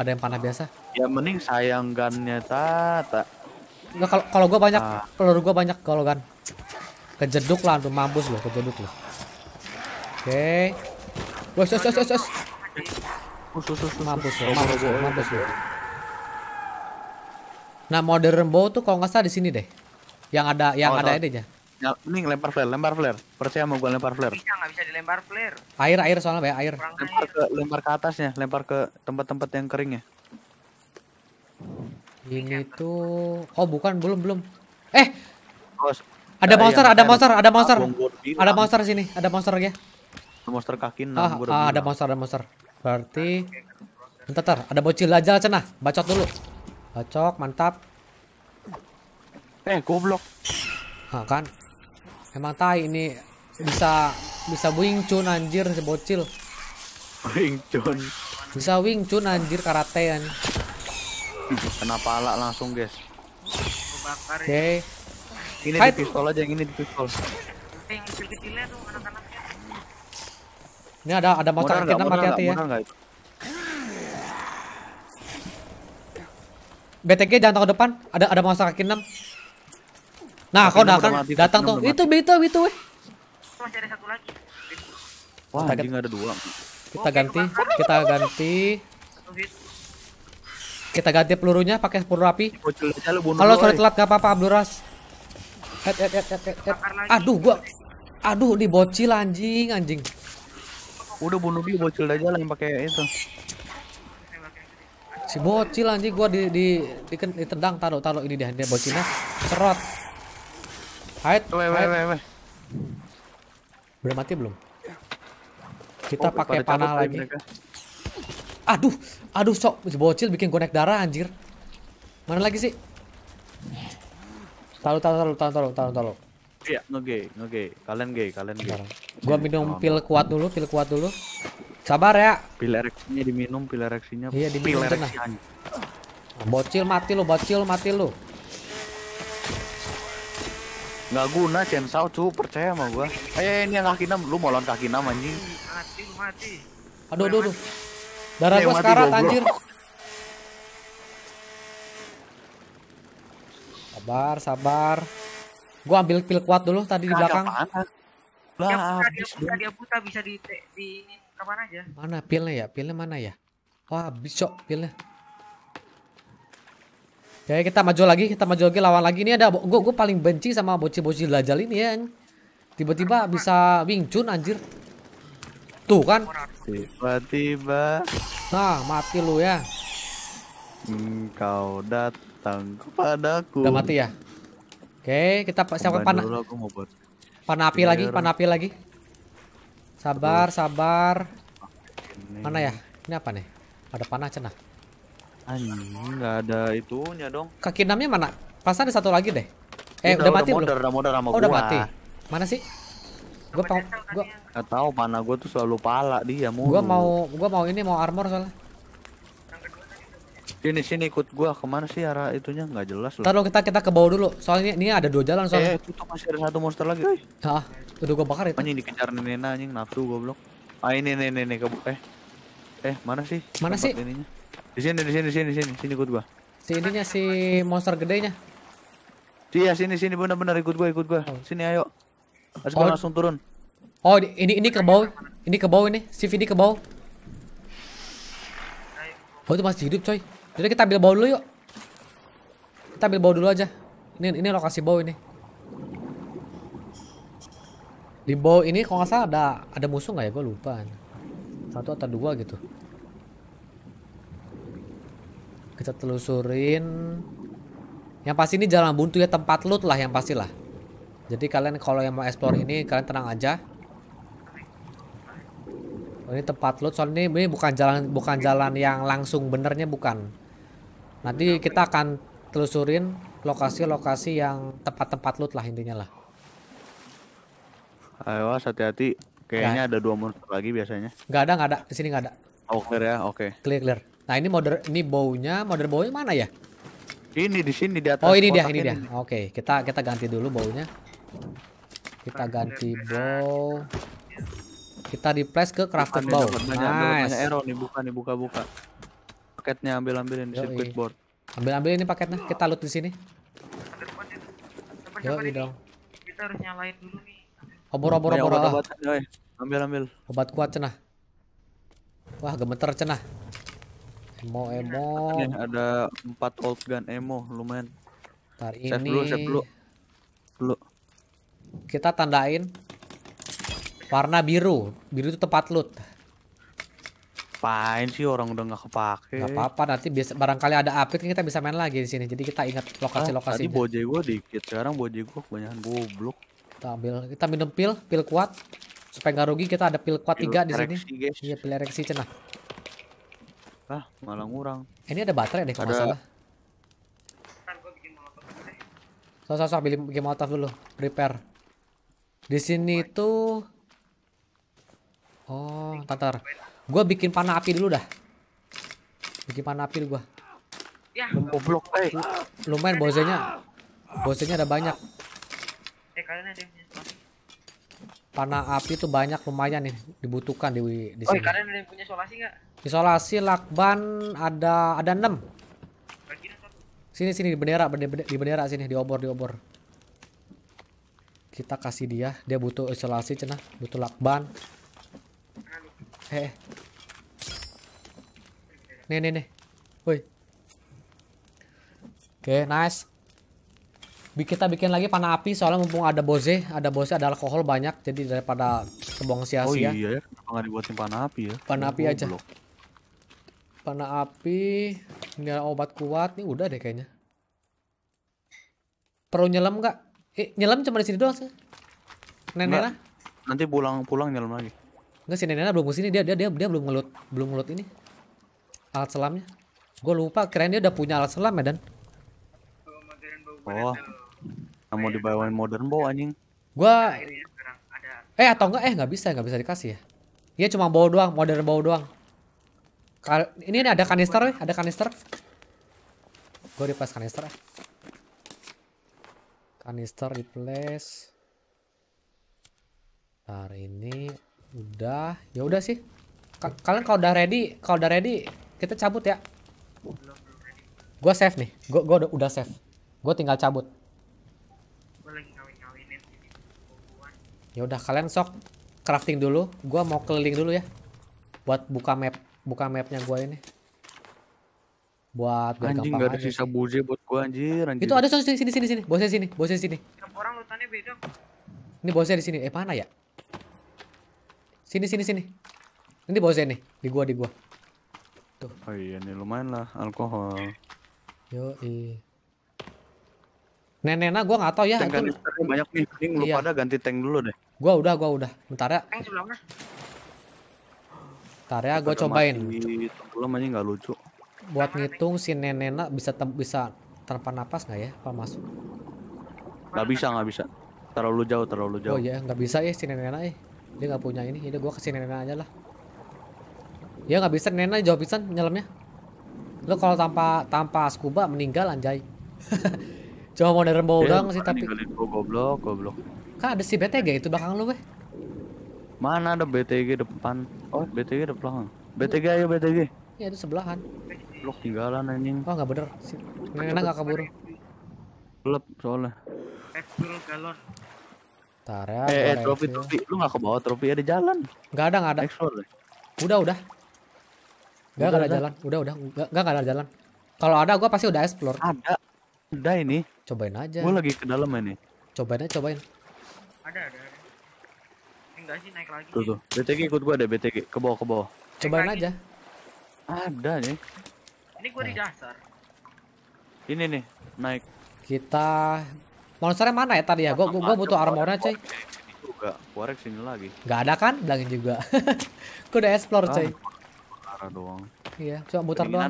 Ada yang panah biasa. Ya mending sayang gannya tata. Nggak kalau kalau gue banyak, ah. peluru gue banyak kalau gan. Kejeduk lah tuh mampus loh, kejeduk loh. Oke. Okay. Wes, wes, wes, wes. Mampus mampus mampus Nah, Modern Bow tuh kalau nggak salah di sini deh. Yang ada yang oh, ada ini aja. Ya, ini lempar flare, lempar flare. Percaya mau gua lempar flare. nggak bisa dilempar flare? Air air soalnya ya, air. lempar ke lempar ke atasnya, lempar ke tempat-tempat yang kering ya. Ini tuh Oh, bukan, belum, belum. Eh. Bos, ada monster, ada monster, ada monster. Ada monster sini, ada monster ya. Monster kaki enam. Ah, ah, ada monster, ada monster. Berarti entar ada bocil aja cenah. Bacot dulu. Cocok, mantap. Eh, goblok. Nah, kan. Emang tai ini bisa bisa wing chun anjir si bocil. Wing chun. Bisa wing chun anjir karatean. Kenapa ala langsung, guys? Oke. Okay. Ini Hai. di pistol aja, yang ini di pistol. Yang kecil-kecilnya tuh anak-anaknya. Ini ada ada motor kita hati-hati ya. enggak, BTG jangan tahu depan. Ada ada monster kaki 6. Nah, kau udah kan datang tuh. Itu itu itu Masih ada satu lagi. Wah, kita anjing ada dua. Kita ganti, kita ganti. Kita ganti pelurunya pakai peluru api. Kalau sorry eh. telat nggak apa-apa Abduras. Head, eh, eh, Aduh, gua. Aduh, di bocil anjing, anjing. Udah bunuh dia bocil aja lah yang pakai itu si bocil anjing gua di di, di, ditendang taruh taruh ini dia dia bocilnya serot hide weh weh weh weh udah mati belum iya. kita oh, pakai panah lagi mereka. aduh aduh sok si bocil bikin konek darah anjir mana lagi sih taruh taruh taruh taruh taruh taruh taruh iya no gay no gay kalian gay kalian gay gua minum pil kuat dulu pil kuat dulu sabar ya pil erek reksinya diminum pil iya diminum pil reksinya bocil mati lo, bocil mati lo. nggak guna Chen Sao cu percaya sama gua eh, eh ini yang kaki enam lu mau lawan kaki enam anjing mati lu mati aduh aduh aduh darah gua sekarat anjir sabar sabar gua ambil pil kuat dulu tadi di belakang lah dia buta dia buta bisa di di ini aja mana pilnya ya pilnya mana ya wah habis pilnya ya kita maju lagi kita maju lagi lawan lagi ini ada gue gue paling benci sama bocil-bocil lajal ini ya tiba-tiba bisa Wing Chun anjir tuh kan tiba-tiba nah mati lu ya engkau datang kepadaku udah mati ya oke kita siapkan panah panah api lagi panah api lagi Sabar, sabar. Mana ya? Ini apa nih? Ada panah cenah. Anjing, nggak ada itunya dong. Kaki enamnya mana? Pas ada satu lagi deh. Eh, udah, mati belum? Udah udah, sama oh, udah mati. Mana sih? Gua mau gua enggak tahu panah gua tuh selalu pala dia mulu. Gua mau gua mau ini mau armor soalnya. Ini, sini ikut gua kemana sih arah itunya nggak jelas loh. Taruh kita kita ke bawah dulu. Soalnya ini ada dua jalan soalnya. Eh, itu masih ada satu monster lagi. Hah. Udah gua bakar itu. Ya, anjing dikejar Nena anjing nafsu goblok. Ah ini nih nih nih kebuka. Eh. Eh, mana sih? Mana sih? Ininya? Di sini di sini di sini di sini sini ikut gua. Si ininya si monster gedenya. Iya, sini sini benar-benar ikut gua ikut gua. Oh. Sini ayo. Harus oh. langsung turun. Oh, ini ini ke bawah. Ini ke bawah ini. Si Vidi ke bawah. Oh, itu masih hidup, coy. Jadi kita ambil bawah dulu yuk. Kita ambil bawah dulu aja. Ini ini lokasi bawah ini. Di bawah ini kalau nggak salah ada ada musuh nggak ya? Gue lupa. Satu atau dua gitu. Kita telusurin. Yang pasti ini jalan buntu ya tempat loot lah yang pasti lah. Jadi kalian kalau yang mau explore ini kalian tenang aja. Oh, ini tempat loot soalnya ini, ini bukan jalan bukan jalan yang langsung benernya bukan. Nanti kita akan telusurin lokasi-lokasi yang tempat-tempat loot lah intinya lah. Ayo, hati-hati. Kayaknya ada dua monster lagi biasanya. Gak ada, gak ada. Di sini gak ada. Oh, clear ya. Oke. Okay. Clear, clear. Nah, ini modern ini baunya, modern baunya mana ya? Ini di sini di atas. Oh, ini dia, ini, ini dia. Oke, okay. kita kita ganti dulu baunya. Kita ganti bow. Kita replace ke crafted bow. Nice. Error nih, buka nih, buka buka. Paketnya ambil ambilin di circuit board. Ambil ambil ini paketnya. Kita loot di sini. Yo, dong. Kita harus nyalain dulu nih. Obor obor obor. Obat, obat, Ambil ambil. Obat kuat cenah. Wah gemeter cenah. Emo emo. Ini ada 4 old gun emo lumayan. Ntar ini. Save dulu save dulu. Dulu. Kita tandain warna biru. Biru itu tepat loot. Pain sih orang udah nggak kepake. Gak apa-apa nanti biasa barangkali ada update kita bisa main lagi di sini. Jadi kita ingat lokasi-lokasi. Ah, tadi bojai gua dikit, sekarang bojai gua kebanyakan goblok. Kita ambil, kita minum pil, pil kuat. Supaya nggak rugi kita ada pil kuat tiga di sini. Iya, pil ereksi cenah. Ah, malah ngurang. Ini ada baterai deh kalau salah. So, so, so, bikin game dulu. repair. Di sini itu Oh, tatar. Gue bikin panah api dulu dah. Bikin panah api dulu gua. Ya, eh. Lumayan bosenya. Bosenya ada banyak karena api tuh banyak lumayan nih dibutuhkan di di sini. Oh, kalian ada punya isolasi nggak? Isolasi lakban ada ada enam. Sini sini di bendera di bendera, di bendera sini diobor diobor. Kita kasih dia, dia butuh isolasi cenah, butuh lakban. Heh. Nih nih nih. Woi. Oke, okay, nice kita bikin lagi panah api soalnya mumpung ada boze, ada boze ada alkohol banyak jadi daripada kebuang sia-sia. Oh iya ya, kenapa nggak dibuatin panah api ya? Panah api aja. Blok. Panah api, ini ada obat kuat, nih udah deh kayaknya. Perlu nyelam nggak? Eh, nyelam cuma di sini doang sih. Nenena? Nanti pulang-pulang nyelam lagi. Enggak sih Nenena belum kesini dia dia dia dia belum ngelut belum ngelut ini alat selamnya. Gue lupa keren dia udah punya alat selam ya dan. Oh, mau iya, dibawain modern bow anjing gua iya, iya, eh atau enggak eh nggak bisa nggak bisa dikasih ya iya cuma bow doang modern bow doang Kal ini, ini ada kanister ada kanister gue replace kanister eh. kanister replace Ntar ini udah ya udah sih Ka kalian kalau udah ready kalau udah ready kita cabut ya gue save nih gue udah udah save gue tinggal cabut Ya udah kalian sok crafting dulu. Gua mau keliling dulu ya. Buat buka map, buka mapnya gua ini. Buat biar anjing gak ada sisa buze buat gua anjir, anjir. Itu ada sini sini sini, bosnya sini, bosnya sini. Orang lutannya beda. Ini bosnya di sini. Eh mana ya? Sini sini sini. Ini bosnya nih, di gua di gua. Tuh. Oh iya nih lumayan lah alkohol. Yo i. nah gua nggak tahu ya. Tank itu... banyak nih, ini, lu iya. pada ganti tank dulu deh. Gua udah, gua udah. Bentar ya. Bentar ya, gua cobain. Belum aja nggak lucu. Buat ngitung si nenena bisa tem bisa terpa napas nggak ya? pak masuk? Nggak bisa, nggak bisa. Terlalu jauh, terlalu jauh. Oh iya, nggak bisa ya si nenena eh. Dia nggak punya ini. Ini gua ke si nenena aja lah. Ya nggak bisa nenena jawab pisan nyelamnya. Lo kalau tanpa tanpa scuba meninggal anjay. Cuma modern bau eh, doang sih tapi. Goblok, goblok. Kak ada si BTG itu belakang lu, weh. Mana ada BTG depan? Oh, BTG depan. BTG ayo BTG. Iya, itu sebelahan. Blok tinggalan anjing. Oh, enggak bener. Si Nena enggak kabur. Lep soalnya. Ekspil eh, galon. Tar ya. Eh, eh trofi trofi. Lu enggak ke bawah trofi ada jalan. Enggak ada, enggak ada. Explore. Udah, udah. Gak ada, jalan. Udah, udah. Gak enggak ada jalan. Kalau ada gua pasti udah explore. Ada. Udah ini. Cobain aja. Gua lagi ke dalam ini. Cobain aja, cobain. Ada ada. enggak sih naik lagi. Tuh tuh. BTG ikut gua deh BTG ke bawah ke bawah. Cobain aja. Ada nih. Ini gua nah. di dasar. Ini nih naik. Kita monsternya mana ya tadi ya? Gua gua, gua butuh armornya cuy. Juga korek sini lagi. Gak ada kan? Bilangin juga. gua udah explore cuy. ah, doang. Iya, cuma putar doang.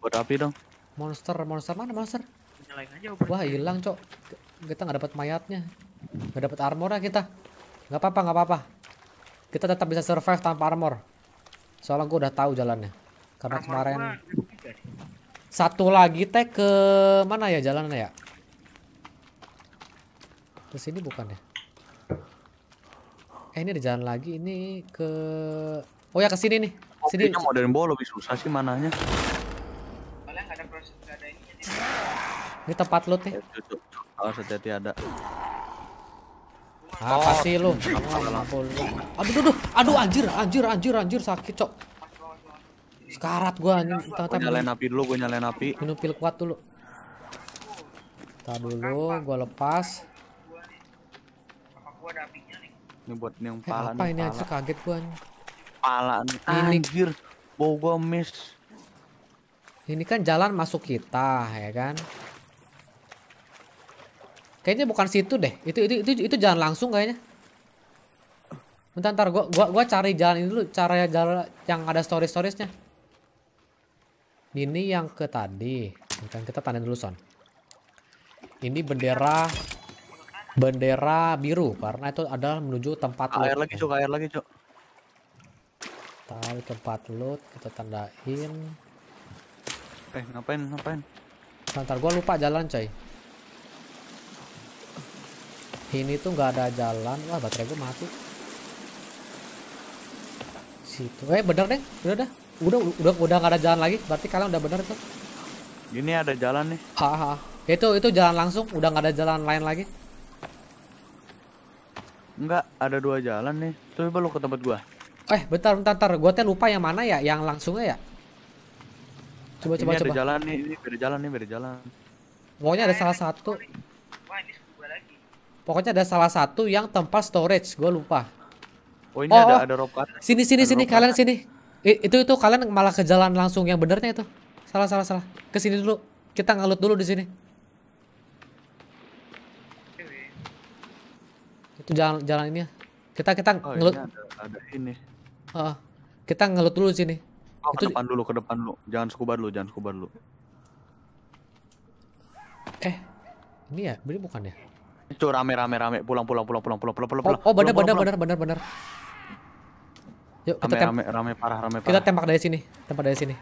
Buat api dong. Monster, monster mana monster? Nyalain aja. Wah, hilang, Cok. Kita nggak dapat mayatnya. Gak dapet armor lah kita. Gak apa-apa, gak apa-apa. Kita tetap bisa survive tanpa armor. Soalnya gue udah tahu jalannya. Karena armor kemarin satu lagi teh ke mana ya jalannya ya? Ke sini bukan ya? Eh ini ada jalan lagi ini ke Oh ya ke sini nih. Oh, sini. Oh, modern bow lebih susah sih mananya. kita ini. tempat loot nih. Eh, Harus hati-hati ada. Oh. Apa sih lu? Aduh, aduh, aduh, anjir, anjir, anjir, anjir, sakit, cok. Sekarat gua anjing. Gua nyalain api dulu, gua nyalain api. Minum pil kuat dulu. Kita dulu, gua lepas. Ini buat yang eh, pala. apa ini aja kaget gua anjing. Pala ini anjir. Bau gua miss. Ini kan jalan masuk kita, ya kan? Kayaknya bukan situ deh. Itu itu itu itu jalan langsung kayaknya. Bentar ntar gua gua gua cari jalan ini dulu, cara jalan yang ada story storiesnya. Ini yang ke tadi. kan kita tanda dulu son. Ini bendera bendera biru karena itu adalah menuju tempat air lagi cok air lagi cok tarik tempat loot kita tandain eh ngapain ngapain ntar gua lupa jalan coy ini tuh nggak ada jalan wah baterai gue mati situ eh bener deh udah udah udah udah udah nggak ada jalan lagi berarti kalian udah bener tuh ini ada jalan nih haha itu itu jalan langsung udah nggak ada jalan lain lagi Enggak, ada dua jalan nih. Coba lu ke tempat gua. Eh, bentar bentar bentar. Gua teh lupa yang mana ya? Yang langsungnya ya? Coba ini coba ada coba. jalan nih, ini beda jalan nih, beda jalan. Maunya ada salah satu. Pokoknya ada salah satu yang tempat storage, gue lupa. Oh ini oh, oh, ada oh. ada rokat. Sini sini ada sini rokat. kalian sini. I, itu itu kalian malah ke jalan langsung yang benernya itu. Salah salah salah. Ke sini dulu. Kita ngelut dulu di sini. Itu jalan jalan ini ya. Kita kita oh, ngelut. Ini ada, ada ini. Uh, kita ngelut dulu sini. Oh, itu... ke depan dulu ke depan dulu. Jangan scuba dulu, jangan scuba dulu. Eh, ini ya, ini bukan ya? Itu rame rame rame pulang pulang pulang pulang pulang pulang pulang. Oh, oh benar benar benar benar benar. Yuk kita tem rame, rame parah rame parah. Kita tembak dari sini, tembak dari sini.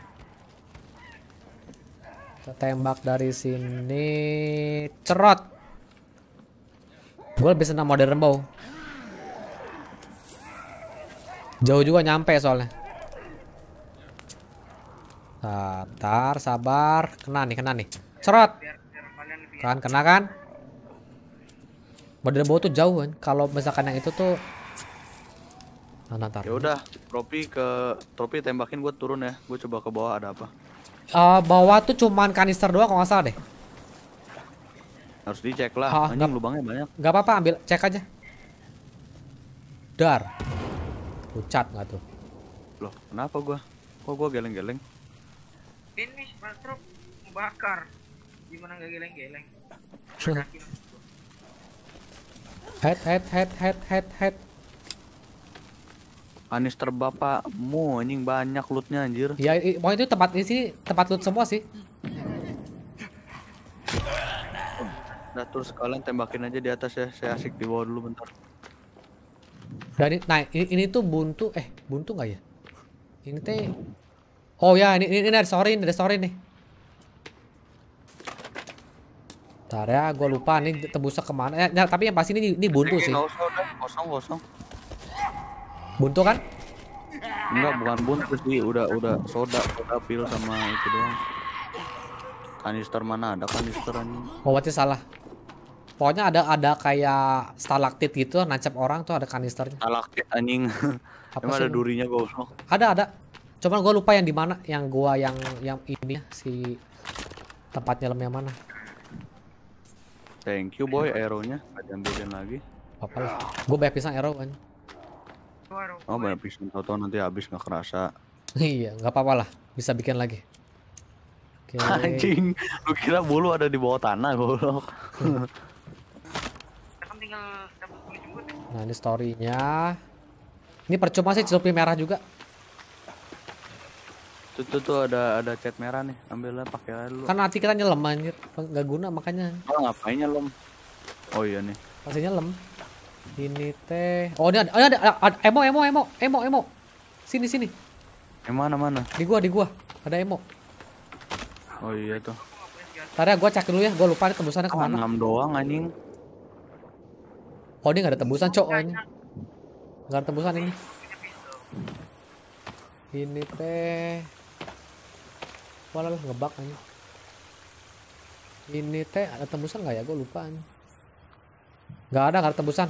Kita tembak dari sini. Cerot. Gue lebih senang modern bow. Jauh juga nyampe soalnya. Sabar, sabar. Kena nih, kena nih. Cerot. Kan kena kan? Model bawah tuh jauh kan. Kalau misalkan yang itu tuh Nah, nah, Ya udah, tropi ke tropi tembakin gue turun ya. Gue coba ke bawah ada apa? Uh, bawah tuh cuman kanister doang kok nggak salah deh. Harus dicek lah. Ah, Anjing lubangnya banyak. Gak apa-apa, ambil cek aja. Dar. Pucat nggak tuh? Loh, kenapa gua? Kok gua geleng-geleng? Ini, Mas Trop, bakar. Gimana nggak geleng-geleng? Head, head, head, head, head, head. Kanister mu ini banyak lootnya anjir. Ya, mau itu tempat ini sih tempat loot semua sih. Nah, terus kalian tembakin aja di atas ya. Saya asik di bawah dulu bentar. Dan nah ini, ini tuh buntu eh buntu nggak ya? Ini teh Oh ya, ini ini, ini ada sorin, ada sorin nih. Bentar ya, gue lupa nih tebusnya kemana. Eh, nah, tapi yang pasti ini, ini buntu sih. Kosong, kosong. Buntu kan? Enggak, bukan buntu sih. Udah, udah soda, soda pil sama itu doang. Kanister mana ada kanister anjing. Oh, berarti salah. Pokoknya ada ada kayak stalaktit gitu, nancap orang tuh ada kanisternya. Stalaktit anjing. Apa Emang sih? ada durinya goblok. Ada, ada. Cuman gue lupa yang di mana, yang gua yang yang ini si tempatnya lemnya yang mana. Thank you boy arrow-nya. Diambilin lagi. Apa Gue banyak pisang arrow kan. Oh banyak pisang tau nanti habis nggak kerasa. iya nggak apa-apa lah bisa bikin lagi. Okay. Anjing, lu kira bulu ada di bawah tanah goblok. nah ini storynya. Ini percuma sih cilupi merah juga. Tuh tuh, tuh ada ada cat merah nih, ambillah pakai aja lu. Kan hati kita nyelam anjir, enggak guna makanya. Oh, ngapain nyelam? Oh iya nih. Pasti nyelam. Ini teh. Oh, ini ada, oh, ini ada, ada, emo emo emo emo emo. Sini sini. Emo mana mana? Di gua di gua. Ada emo. Oh iya tuh. tadi ya, gua cek dulu ya, gua lupa nih tembusannya kemana. Oh, doang anjing. Oh, ini nggak ada tembusan, cok. Oh, ini. nggak ada tembusan ini. Ini teh apalah lah ngebak ini kan. ini teh ada tembusan nggak ya gue lupa nggak ada nggak ada tembusan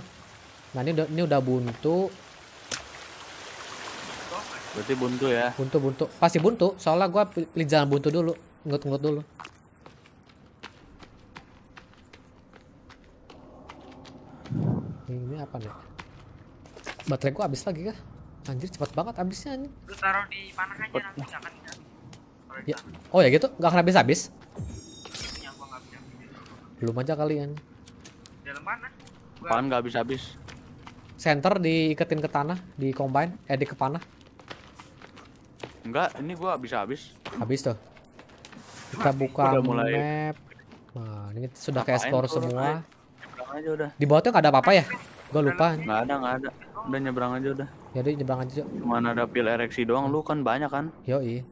nah ini udah ini udah buntu berarti buntu ya buntu buntu pasti buntu soalnya gue pilih jalan buntu dulu ngut ngut dulu ini apa nih baterai gue habis lagi kah anjir cepat banget habisnya ini lu taruh di mana aja nanti gak akan Ya. Oh ya gitu? Gak akan habis-habis? Belum aja kalian kan. Dalam mana? gak habis-habis? Center diiketin ke tanah, di combine, eh di ke panah. Enggak, ini gua habis-habis. Habis tuh. Kita buka udah mulai. map. Nah, ini sudah ke explore semua. aja udah. Di bawah tuh gak ada apa-apa ya? Gua lupa. Gak ada, gak ada. Udah nyebrang aja udah. Jadi nyebrang aja. Cuman ada pil ereksi doang, lu kan banyak kan? Yoi.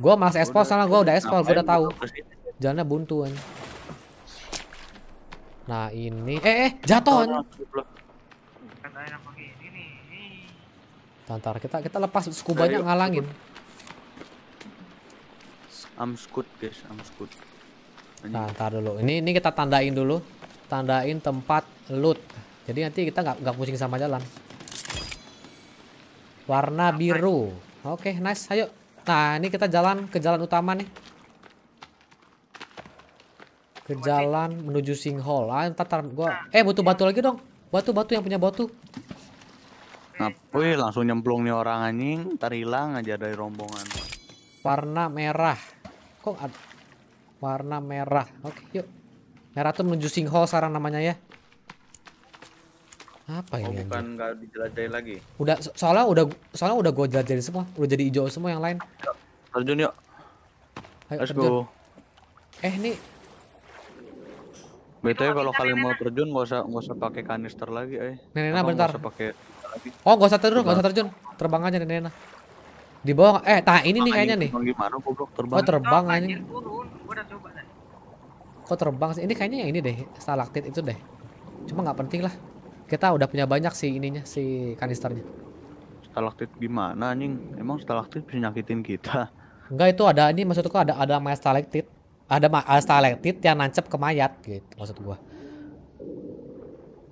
Gua malas espol soalnya gua udah espol, gue udah tahu. Jalannya buntu Nah ini, eh eh jatuh. Tantar kita kita lepas skubanya ngalangin. I'm scoot guys, I'm scoot. Nah, ntar dulu. Ini ini kita tandain dulu. Tandain tempat loot. Jadi nanti kita nggak nggak pusing sama jalan. Warna biru. Oke, okay, nice. Ayo Nah, ini kita jalan ke jalan utama nih. Ke jalan menuju singhole. Ah, ntar, ntar gua eh butuh batu lagi dong. Batu-batu yang punya batu. Wih, langsung nyemplung nih orang anjing, ntar hilang aja dari rombongan. Warna merah. Kok ada? warna merah? Oke, yuk. Merah tuh menuju hall sekarang namanya ya apa oh, ini bukan nggak dijelajahi lagi udah so soalnya udah soalnya udah gue jelajahi semua udah jadi hijau semua yang lain terjun yuk Ayo, let's terjun. go eh nih ya kalau kalian mau terjun nggak usah nggak usah pakai kanister lagi, eh. nenek bentar. Gak usah pakai Oh, nggak usah terjun, nggak usah terjun. Terbang aja nena Di bawah eh tah ini nih ah, kayaknya nih. Gimana goblok terbang? Oh, terbang aja. Kok terbang sih? Ini kayaknya yang ini deh, stalaktit itu deh. Cuma nggak penting lah. Kita udah punya banyak sih ininya si kanisternya. Stalaktit gimana anjing? Emang stalaktit bisa nyakitin kita? Enggak itu ada ini maksudku ada ada mayat stalaktit. Ada mayat stalaktit yang nancep ke mayat gitu maksud gua.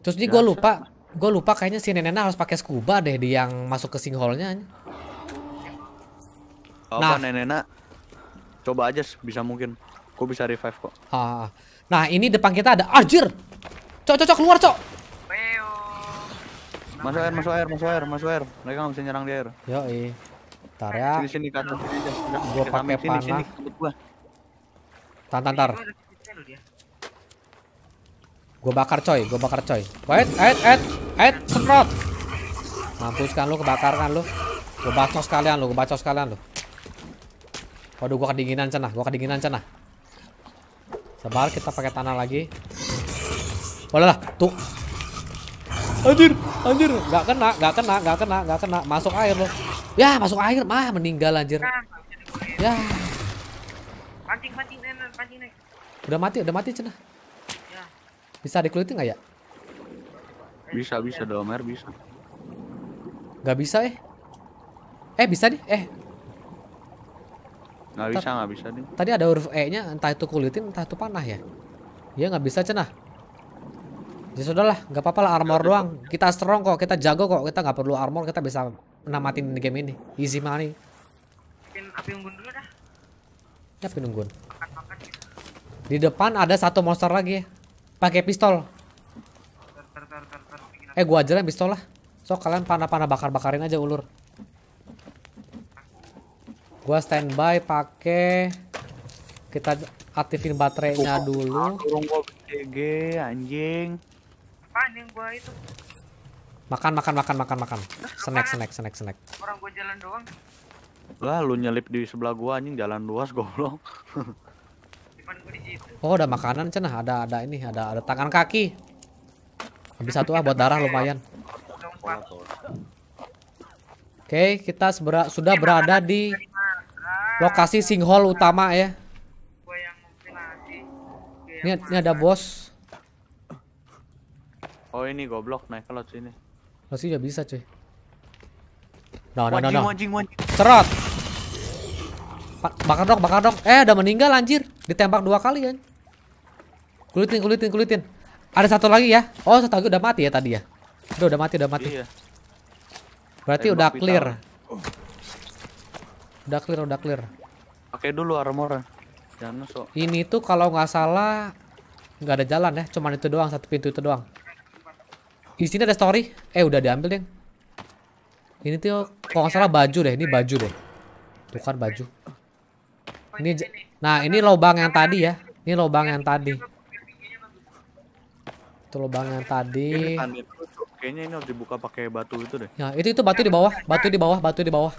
Terus ini gue lupa, gue lupa kayaknya si nenek harus pakai scuba deh di yang masuk ke sinkhole-nya. Oh, nah, nenek coba aja bisa mungkin. Gue bisa revive kok. Ah, nah ini depan kita ada Arjir. Cok, cok, cok, keluar, cok. Masuk air, masuk air, masuk air, masuk air. Mereka nggak bisa nyerang di air. Yo ya. ih. tar ya. Sini sini kata sini Gua pakai panah. Sini, Tan tan tar. Gua bakar coy, gua bakar coy. Wait, et et et semprot. Mampuskan lu kebakarkan lu. Gua bacos kalian lu, gua bacos kalian lu. Waduh gua kedinginan cenah, gua kedinginan cenah. Sebar kita pakai tanah lagi. Walah tuh Anjir, anjir, nggak kena, nggak kena, nggak kena, nggak kena, masuk air loh. Ya masuk air mah meninggal anjir. Nah, ya. mancing mancing mancing Udah mati, udah mati cina, ya. Bisa dikulitin nggak ya? Bisa, bisa dalam air bisa. Nggak bisa eh? Eh bisa nih, eh. Nggak bisa, nggak bisa nih. Tadi ada huruf E-nya, entah itu kulitin, entah itu panah ya. Iya nggak bisa cenah. Ya sudah lah, nggak apa-apa lah armor doang. Kita strong kok, kita jago kok, kita nggak perlu armor, kita bisa namatin game ini. Easy money. Bikin api unggun dulu dah. Ya, api unggun. Gitu. Di depan ada satu monster lagi. Pakai pistol. Eh, gua aja lah pistol lah. So kalian panah-panah bakar-bakarin aja ulur. Gua standby pakai kita aktifin baterainya dulu. Kurung gua anjing apaan yang gua itu makan makan makan makan makan snack snack snack snack orang gua jalan doang lah lu nyelip di sebelah gua anjing jalan luas goblok oh ada makanan cenah ada ada ini ada ada tangan kaki habis satu ah buat darah lumayan oke kita sebera, sudah berada di lokasi singhole utama ya ini, ini ada bos Oh ini goblok naik ke laut sini. Masih enggak bisa cuy. Nah, nah, nah, nah. Serot. Bakar dong bakar dong Eh, ada meninggal anjir. Ditembak dua kali kan. Kulitin, kulitin, kulitin. Ada satu lagi ya. Oh, satu lagi udah mati ya tadi ya. Udah, udah mati, udah mati. Iya. Berarti Tembak udah clear. Udah clear, udah clear. oke dulu armor. Jangan masuk. Ini tuh kalau nggak salah nggak ada jalan ya, cuman itu doang, satu pintu itu doang. Di sini ada story. Eh, udah diambil, deh Ini tuh kalau nggak salah baju deh, ini baju deh. Tuh kan baju. Ini Nah, ini lubang yang tadi ya. Ini lubang yang tadi. Itu lubang yang tadi. Kayaknya ini harus dibuka pakai batu itu deh. Ya, itu itu batu di bawah, batu di bawah, batu di bawah.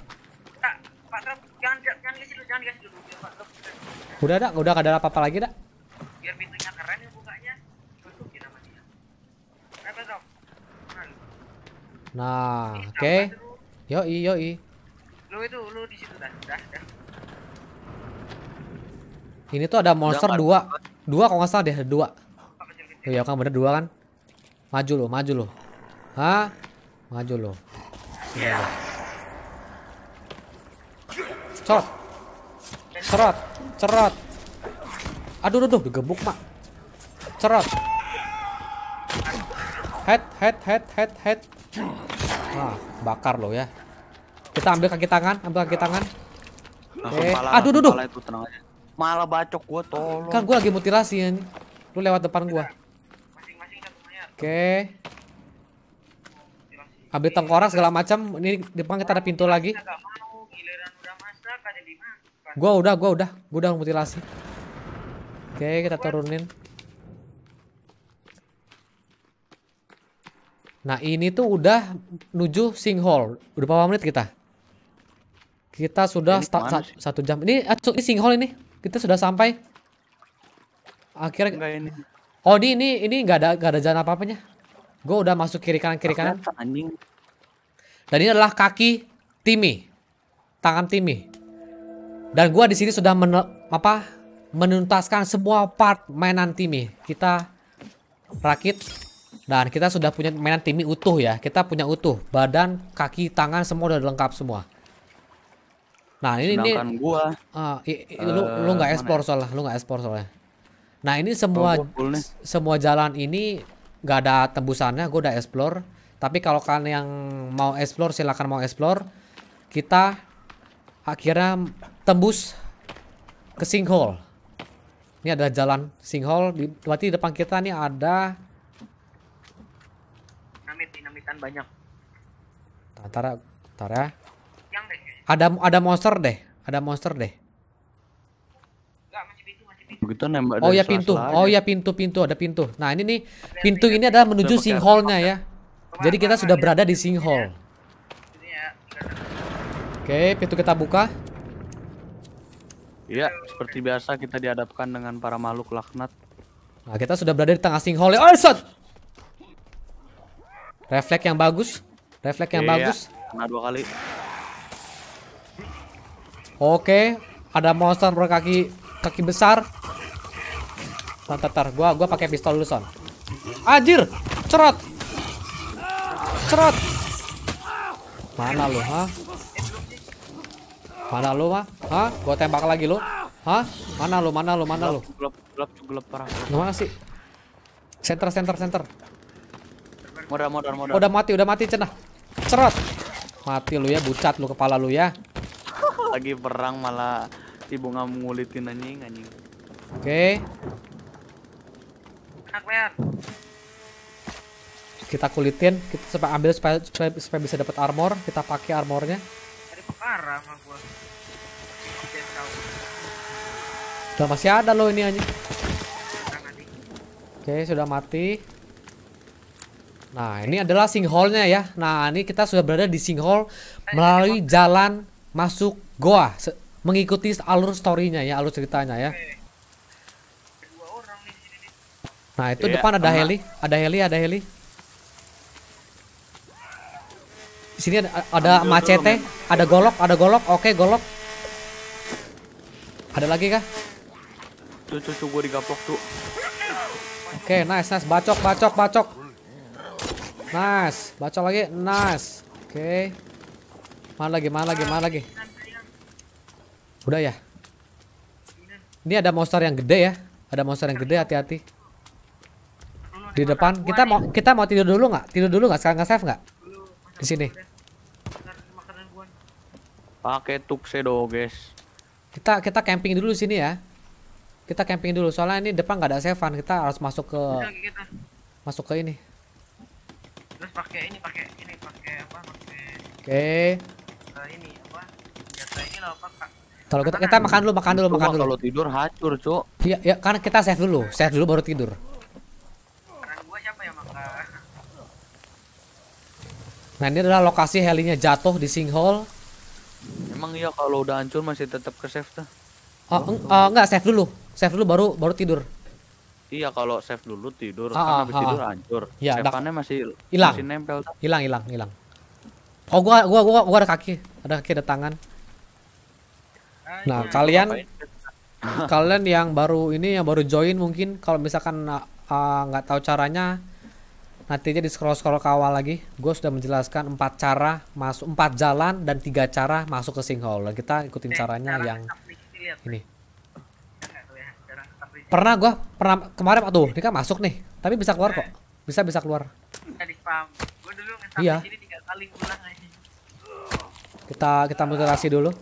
Udah ada, udah gak ada apa-apa lagi dak Biar Nah, oke. Okay. Yoi, yoi. Lu itu lu di situ dah, dah, dah. Ini tuh ada monster dua. Dua kok nggak salah deh, 2. dua. Oh, iya kan bener dua kan? Maju lo, maju lo. Hah? Maju lo. Yeah. Cerot. Cerot. Cerot. Aduh, aduh, aduh, digebuk, Mak. Cerot. Head, head, head, head, head. Wah, bakar loh ya. Kita ambil kaki tangan, ambil kaki tangan. Oke. Eh, okay. Aduh, aduh, aduh. Malah bacok gua tolong. Kan gua lagi mutilasi ya. Lu lewat depan gua. Oke. Okay. Ambil tengkorak segala macam. Ini depan kita ada pintu lagi. Gua udah, gua udah. Gua udah mutilasi. Oke, okay, kita turunin. Nah ini tuh udah menuju sinkhole. Udah berapa menit kita? Kita sudah sa satu jam. Ini eh, ini sinkhole ini. Kita sudah sampai. Akhirnya. ini. Oh di ini ini nggak ada nggak ada jalan apa apanya. Gue udah masuk kiri kanan kiri kanan. Dan ini adalah kaki Timmy, tangan Timmy. Dan gue di sini sudah men apa menuntaskan semua part mainan Timmy. Kita rakit dan kita sudah punya mainan timi utuh ya. Kita punya utuh. Badan, kaki, tangan semua udah lengkap semua. Nah ini Sedangkan ini gua, uh, i, i, uh, lu eh, lu nggak ya? ekspor soalnya, lu nggak ekspor soalnya. Nah ini semua oh, semua jalan ini nggak ada tembusannya, gue udah explore. Tapi kalau kalian yang mau explore silahkan mau explore. Kita akhirnya tembus ke sinkhole. Ini ada jalan sinkhole. berarti di depan kita ini ada banyak. Nah, Tara, Tara. Ya. Ada ada monster deh, ada monster deh. Begitu nembak Oh ya pintu. Oh ya pintu pintu ada pintu. Nah, ini nih pintu ini adalah menuju sinkhole-nya ya. Jadi kita sudah berada di sinkhole. Ya, Oke, pintu kita buka. Iya, seperti biasa kita dihadapkan dengan para makhluk laknat. Nah, kita sudah berada di tengah sinkhole. Oh, Refleks yang bagus. Refleks yang iya, bagus. Kena dua kali. Oke, ada monster berkaki kaki besar. Tar, tar, Gua gua pakai pistol dulu, Son. Ajir, cerot. Cerot. Mana lu, ha? Mana lu, ha? Ha? Gua tembak lagi lu. Hah? Mana lu? Mana lu? Mana lu? Gelap, gelap, gelap parah. mana sih? Center, center, center. Modal, modal, modal. Udah mati, udah mati cenah. Cerot. Mati lu ya, bucat lu kepala lu ya. Lagi perang malah ibu bunga ngulitin anjing anjing. Oke. Okay. Kita kulitin, kita sampai ambil supaya, supaya, supaya bisa dapat armor, kita pakai armornya. Dari sama gua. Udah masih ada loh ini anjing. Oke, okay, sudah mati. Nah, ini adalah sinkhole-nya ya. Nah, ini kita sudah berada di sinkhole melalui jalan masuk goa mengikuti alur story-nya ya, alur ceritanya ya. Nah, itu yeah, depan ada heli, ada heli, ada heli. Di sini ada, ada macete, ada golok, ada golok. Oke, golok. Ada lagi kah? Tuh, tuh, gue digaplok tuh. Oke, nice, nice. Bacok, bacok, bacok. Nice. Baca lagi. Nice. Oke. Okay. Mana lagi? Mana lagi? Mana lagi? Udah ya? Ini ada monster yang gede ya. Ada monster yang gede hati-hati. Di depan. Kita mau kita mau tidur dulu nggak? Tidur dulu nggak? Sekarang nggak save nggak? Di sini. Pakai tukse guys. Kita kita camping dulu sini ya. Kita camping dulu soalnya ini depan nggak ada sevan. Kita harus masuk ke masuk ke ini terus pakai ini pakai ini pakai apa pakai oke okay. uh, eh, ini apa senjata ini loh pak kalau kita, kita kan makan dulu, makan dulu, makan dulu. Kalau tidur hancur, Cuk. Iya, ya, kan kita save dulu, save dulu baru tidur. Ya, nah ini adalah lokasi helinya jatuh di sinkhole. Emang iya kalau udah hancur masih tetap ke save tuh? Oh, oh, oh enggak save dulu, save dulu baru baru tidur. Iya kalau save dulu tidur, ah, kan ah, habis ah, tidur hancur. Iya, Saveannya masih hilang. Masih nempel. Hilang, hilang, hilang. Oh, gua gua gua gua ada kaki, ada kaki ada tangan. Nah, nah iya, iya, kalian kalian yang baru ini yang baru join mungkin kalau misalkan ah, ah, nggak uh, tahu caranya nantinya di scroll scroll ke awal lagi gue sudah menjelaskan empat cara masuk empat jalan dan tiga cara masuk ke sinkhole kita ikutin eh, caranya yang ya, ini Pernah gua pernah kemarin tuh, kan masuk nih. Tapi bisa keluar kok. Bisa bisa keluar. Tadi spam. Gua dulu iya. sini tiga kali pulang aja. Kita kita mutilasi dulu.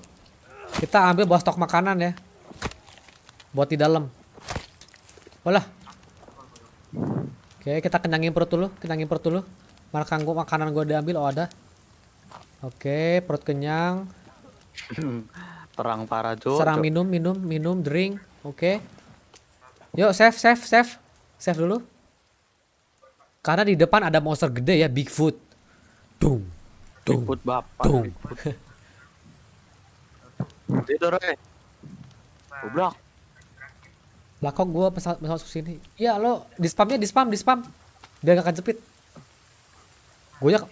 Kita ambil bawa stok makanan ya. Buat di dalam. olah Oke, kita kenyangin perut dulu, kenyangin perut dulu. Makan gua makanan gua diambil oh ada. Oke, perut kenyang. terang para jo. Serang minum, minum, minum, drink. Oke. Okay. Yuk, save, save, save. Save dulu. Karena di depan ada monster gede ya, Bigfoot. Dung. Dung. Bigfoot bapak. Dung. Tidur, eh. Goblok. Lah kok gue pesawat, pesawat sini? Ya lo di spamnya di spam di spam biar gak kejepit. Gue ya.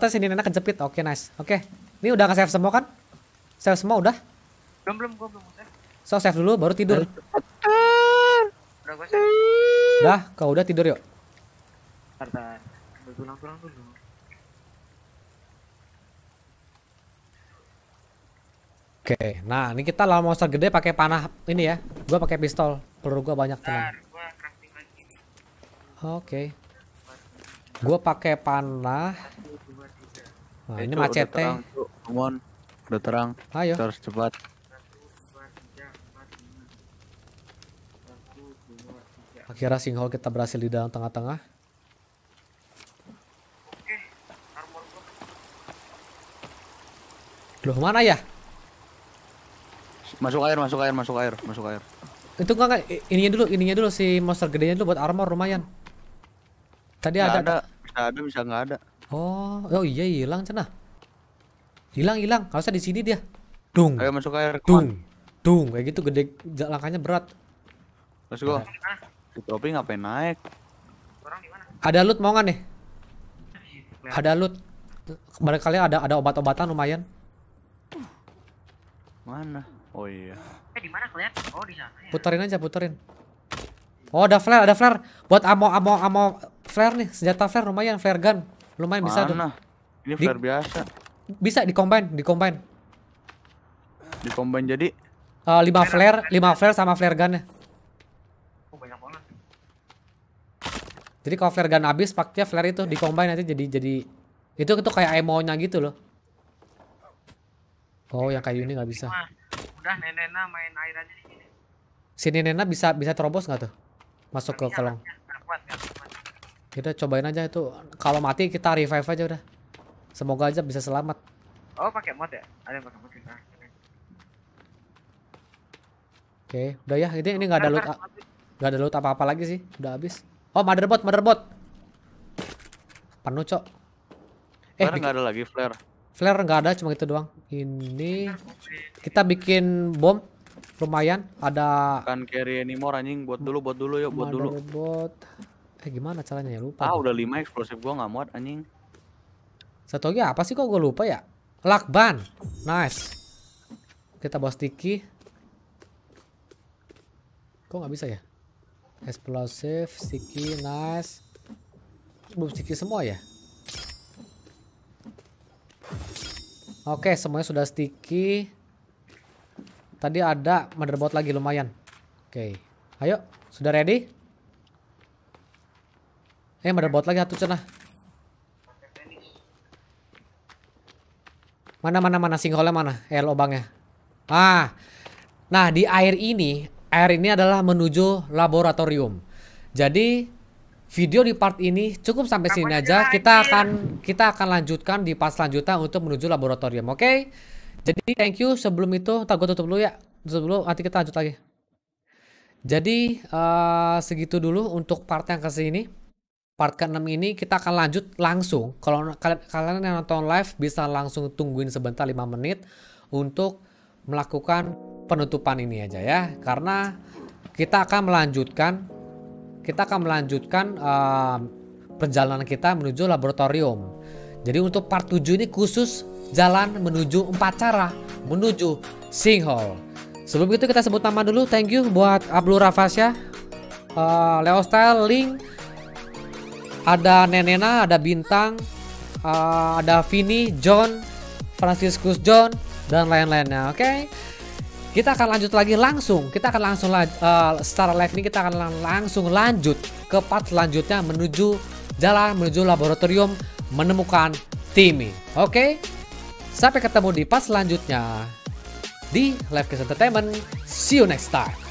tes sini nenek kejepit. Oke okay, nice. Oke. Okay. Ini udah nge save semua kan? Save semua udah? Belum belum gue belum save. So save dulu baru tidur suara Dah, kau udah tidur yuk. Oke, nah ini kita lawan monster gede pakai panah ini ya. Gua pakai pistol, peluru gua banyak tenang. Oke. Gua pakai panah. Nah, ini macete. Udah terang, Ayo. Kita harus cepat. Akhirnya singhole kita berhasil di dalam tengah-tengah. Loh mana ya? Masuk air, masuk air, masuk air, masuk air. Itu enggak, ininya dulu, ininya dulu si monster gedenya dulu buat armor lumayan. Tadi gak ada, ada. Bisa ada, bisa nggak ada. Oh, oh iya hilang cenah. Hilang, hilang. Harusnya di sini dia. Dung. Ayo masuk air. Dung. Dung kayak gitu gede langkahnya berat. Let's go. Nah. Topi ngapain naik? Ada loot mau nggak nih? Ada loot. kalian ada ada obat-obatan lumayan. Mana? Oh iya. Eh di mana kalian? Oh di sana. Ya. Puterin aja, puterin. Oh, ada flare, ada flare. Buat ammo ammo ammo flare nih, senjata flare lumayan, flare gun. Lumayan mana? bisa tuh. Mana? Ini flare di, biasa. Bisa dikombin, dikombin. Dikombin jadi Uh, eh, 5 flare, 5 flare sama flare gun-nya. Jadi kalau flare gun habis pakai flare itu iya. di nanti jadi jadi itu itu kayak emonya gitu loh. Oh, iya, yang kayu ini iya. nggak bisa. Udah nenena main air aja di sini. Sini nenena bisa bisa terobos nggak tuh? Masuk ke kolong. Kita cobain aja itu. Kalau mati kita revive aja udah. Semoga aja bisa selamat. Oh, pakai mod ya? Ada yang pakai mod kita. Oke, okay. udah ya. Ini ini nggak ada loot nggak ada loot apa-apa lagi sih. Udah habis. Oh, motherboard, motherboard. Penuh, Cok. Eh, nggak ada lagi flare. Flare nggak ada, cuma itu doang. Ini kita bikin bom lumayan ada kan carry anymore anjing buat dulu buat dulu yuk buat dulu buat eh gimana caranya ya lupa ah udah lima eksplosif gua nggak muat anjing satu lagi apa sih kok gua lupa ya lakban nice kita bawa sticky kok nggak bisa ya Explosive, sticky, nice. Belum sticky semua ya? Oke, semuanya sudah sticky. Tadi ada motherboard lagi lumayan. Oke. Ayo, sudah ready? Eh, motherboard lagi satu cenah. Mana mana mana singholnya mana? Eh lubangnya. Ah. Nah, di air ini air ini adalah menuju laboratorium. Jadi video di part ini cukup sampai sini aja. Kita akan kita akan lanjutkan di part selanjutnya untuk menuju laboratorium, oke? Okay? Jadi thank you sebelum itu, tak gue tutup dulu ya. Tutup dulu, nanti kita lanjut lagi. Jadi uh, segitu dulu untuk part yang ke sini. Part ke-6 ini kita akan lanjut langsung. Kalau kalian, kalian yang nonton live bisa langsung tungguin sebentar 5 menit untuk melakukan penutupan ini aja ya karena kita akan melanjutkan kita akan melanjutkan uh, perjalanan kita menuju laboratorium. Jadi untuk part 7 ini khusus jalan menuju empat cara menuju sinkhole. Sebelum itu kita sebut nama dulu. Thank you buat Ablu ya uh, Leo Style, Link, ada Nenena, ada Bintang, uh, ada Vini, John, Franciscus John, dan lain-lainnya oke okay? kita akan lanjut lagi langsung kita akan langsung uh, secara live ini kita akan langsung lanjut ke part selanjutnya menuju jalan menuju laboratorium menemukan Timmy oke okay? sampai ketemu di part selanjutnya di Live Case Entertainment see you next time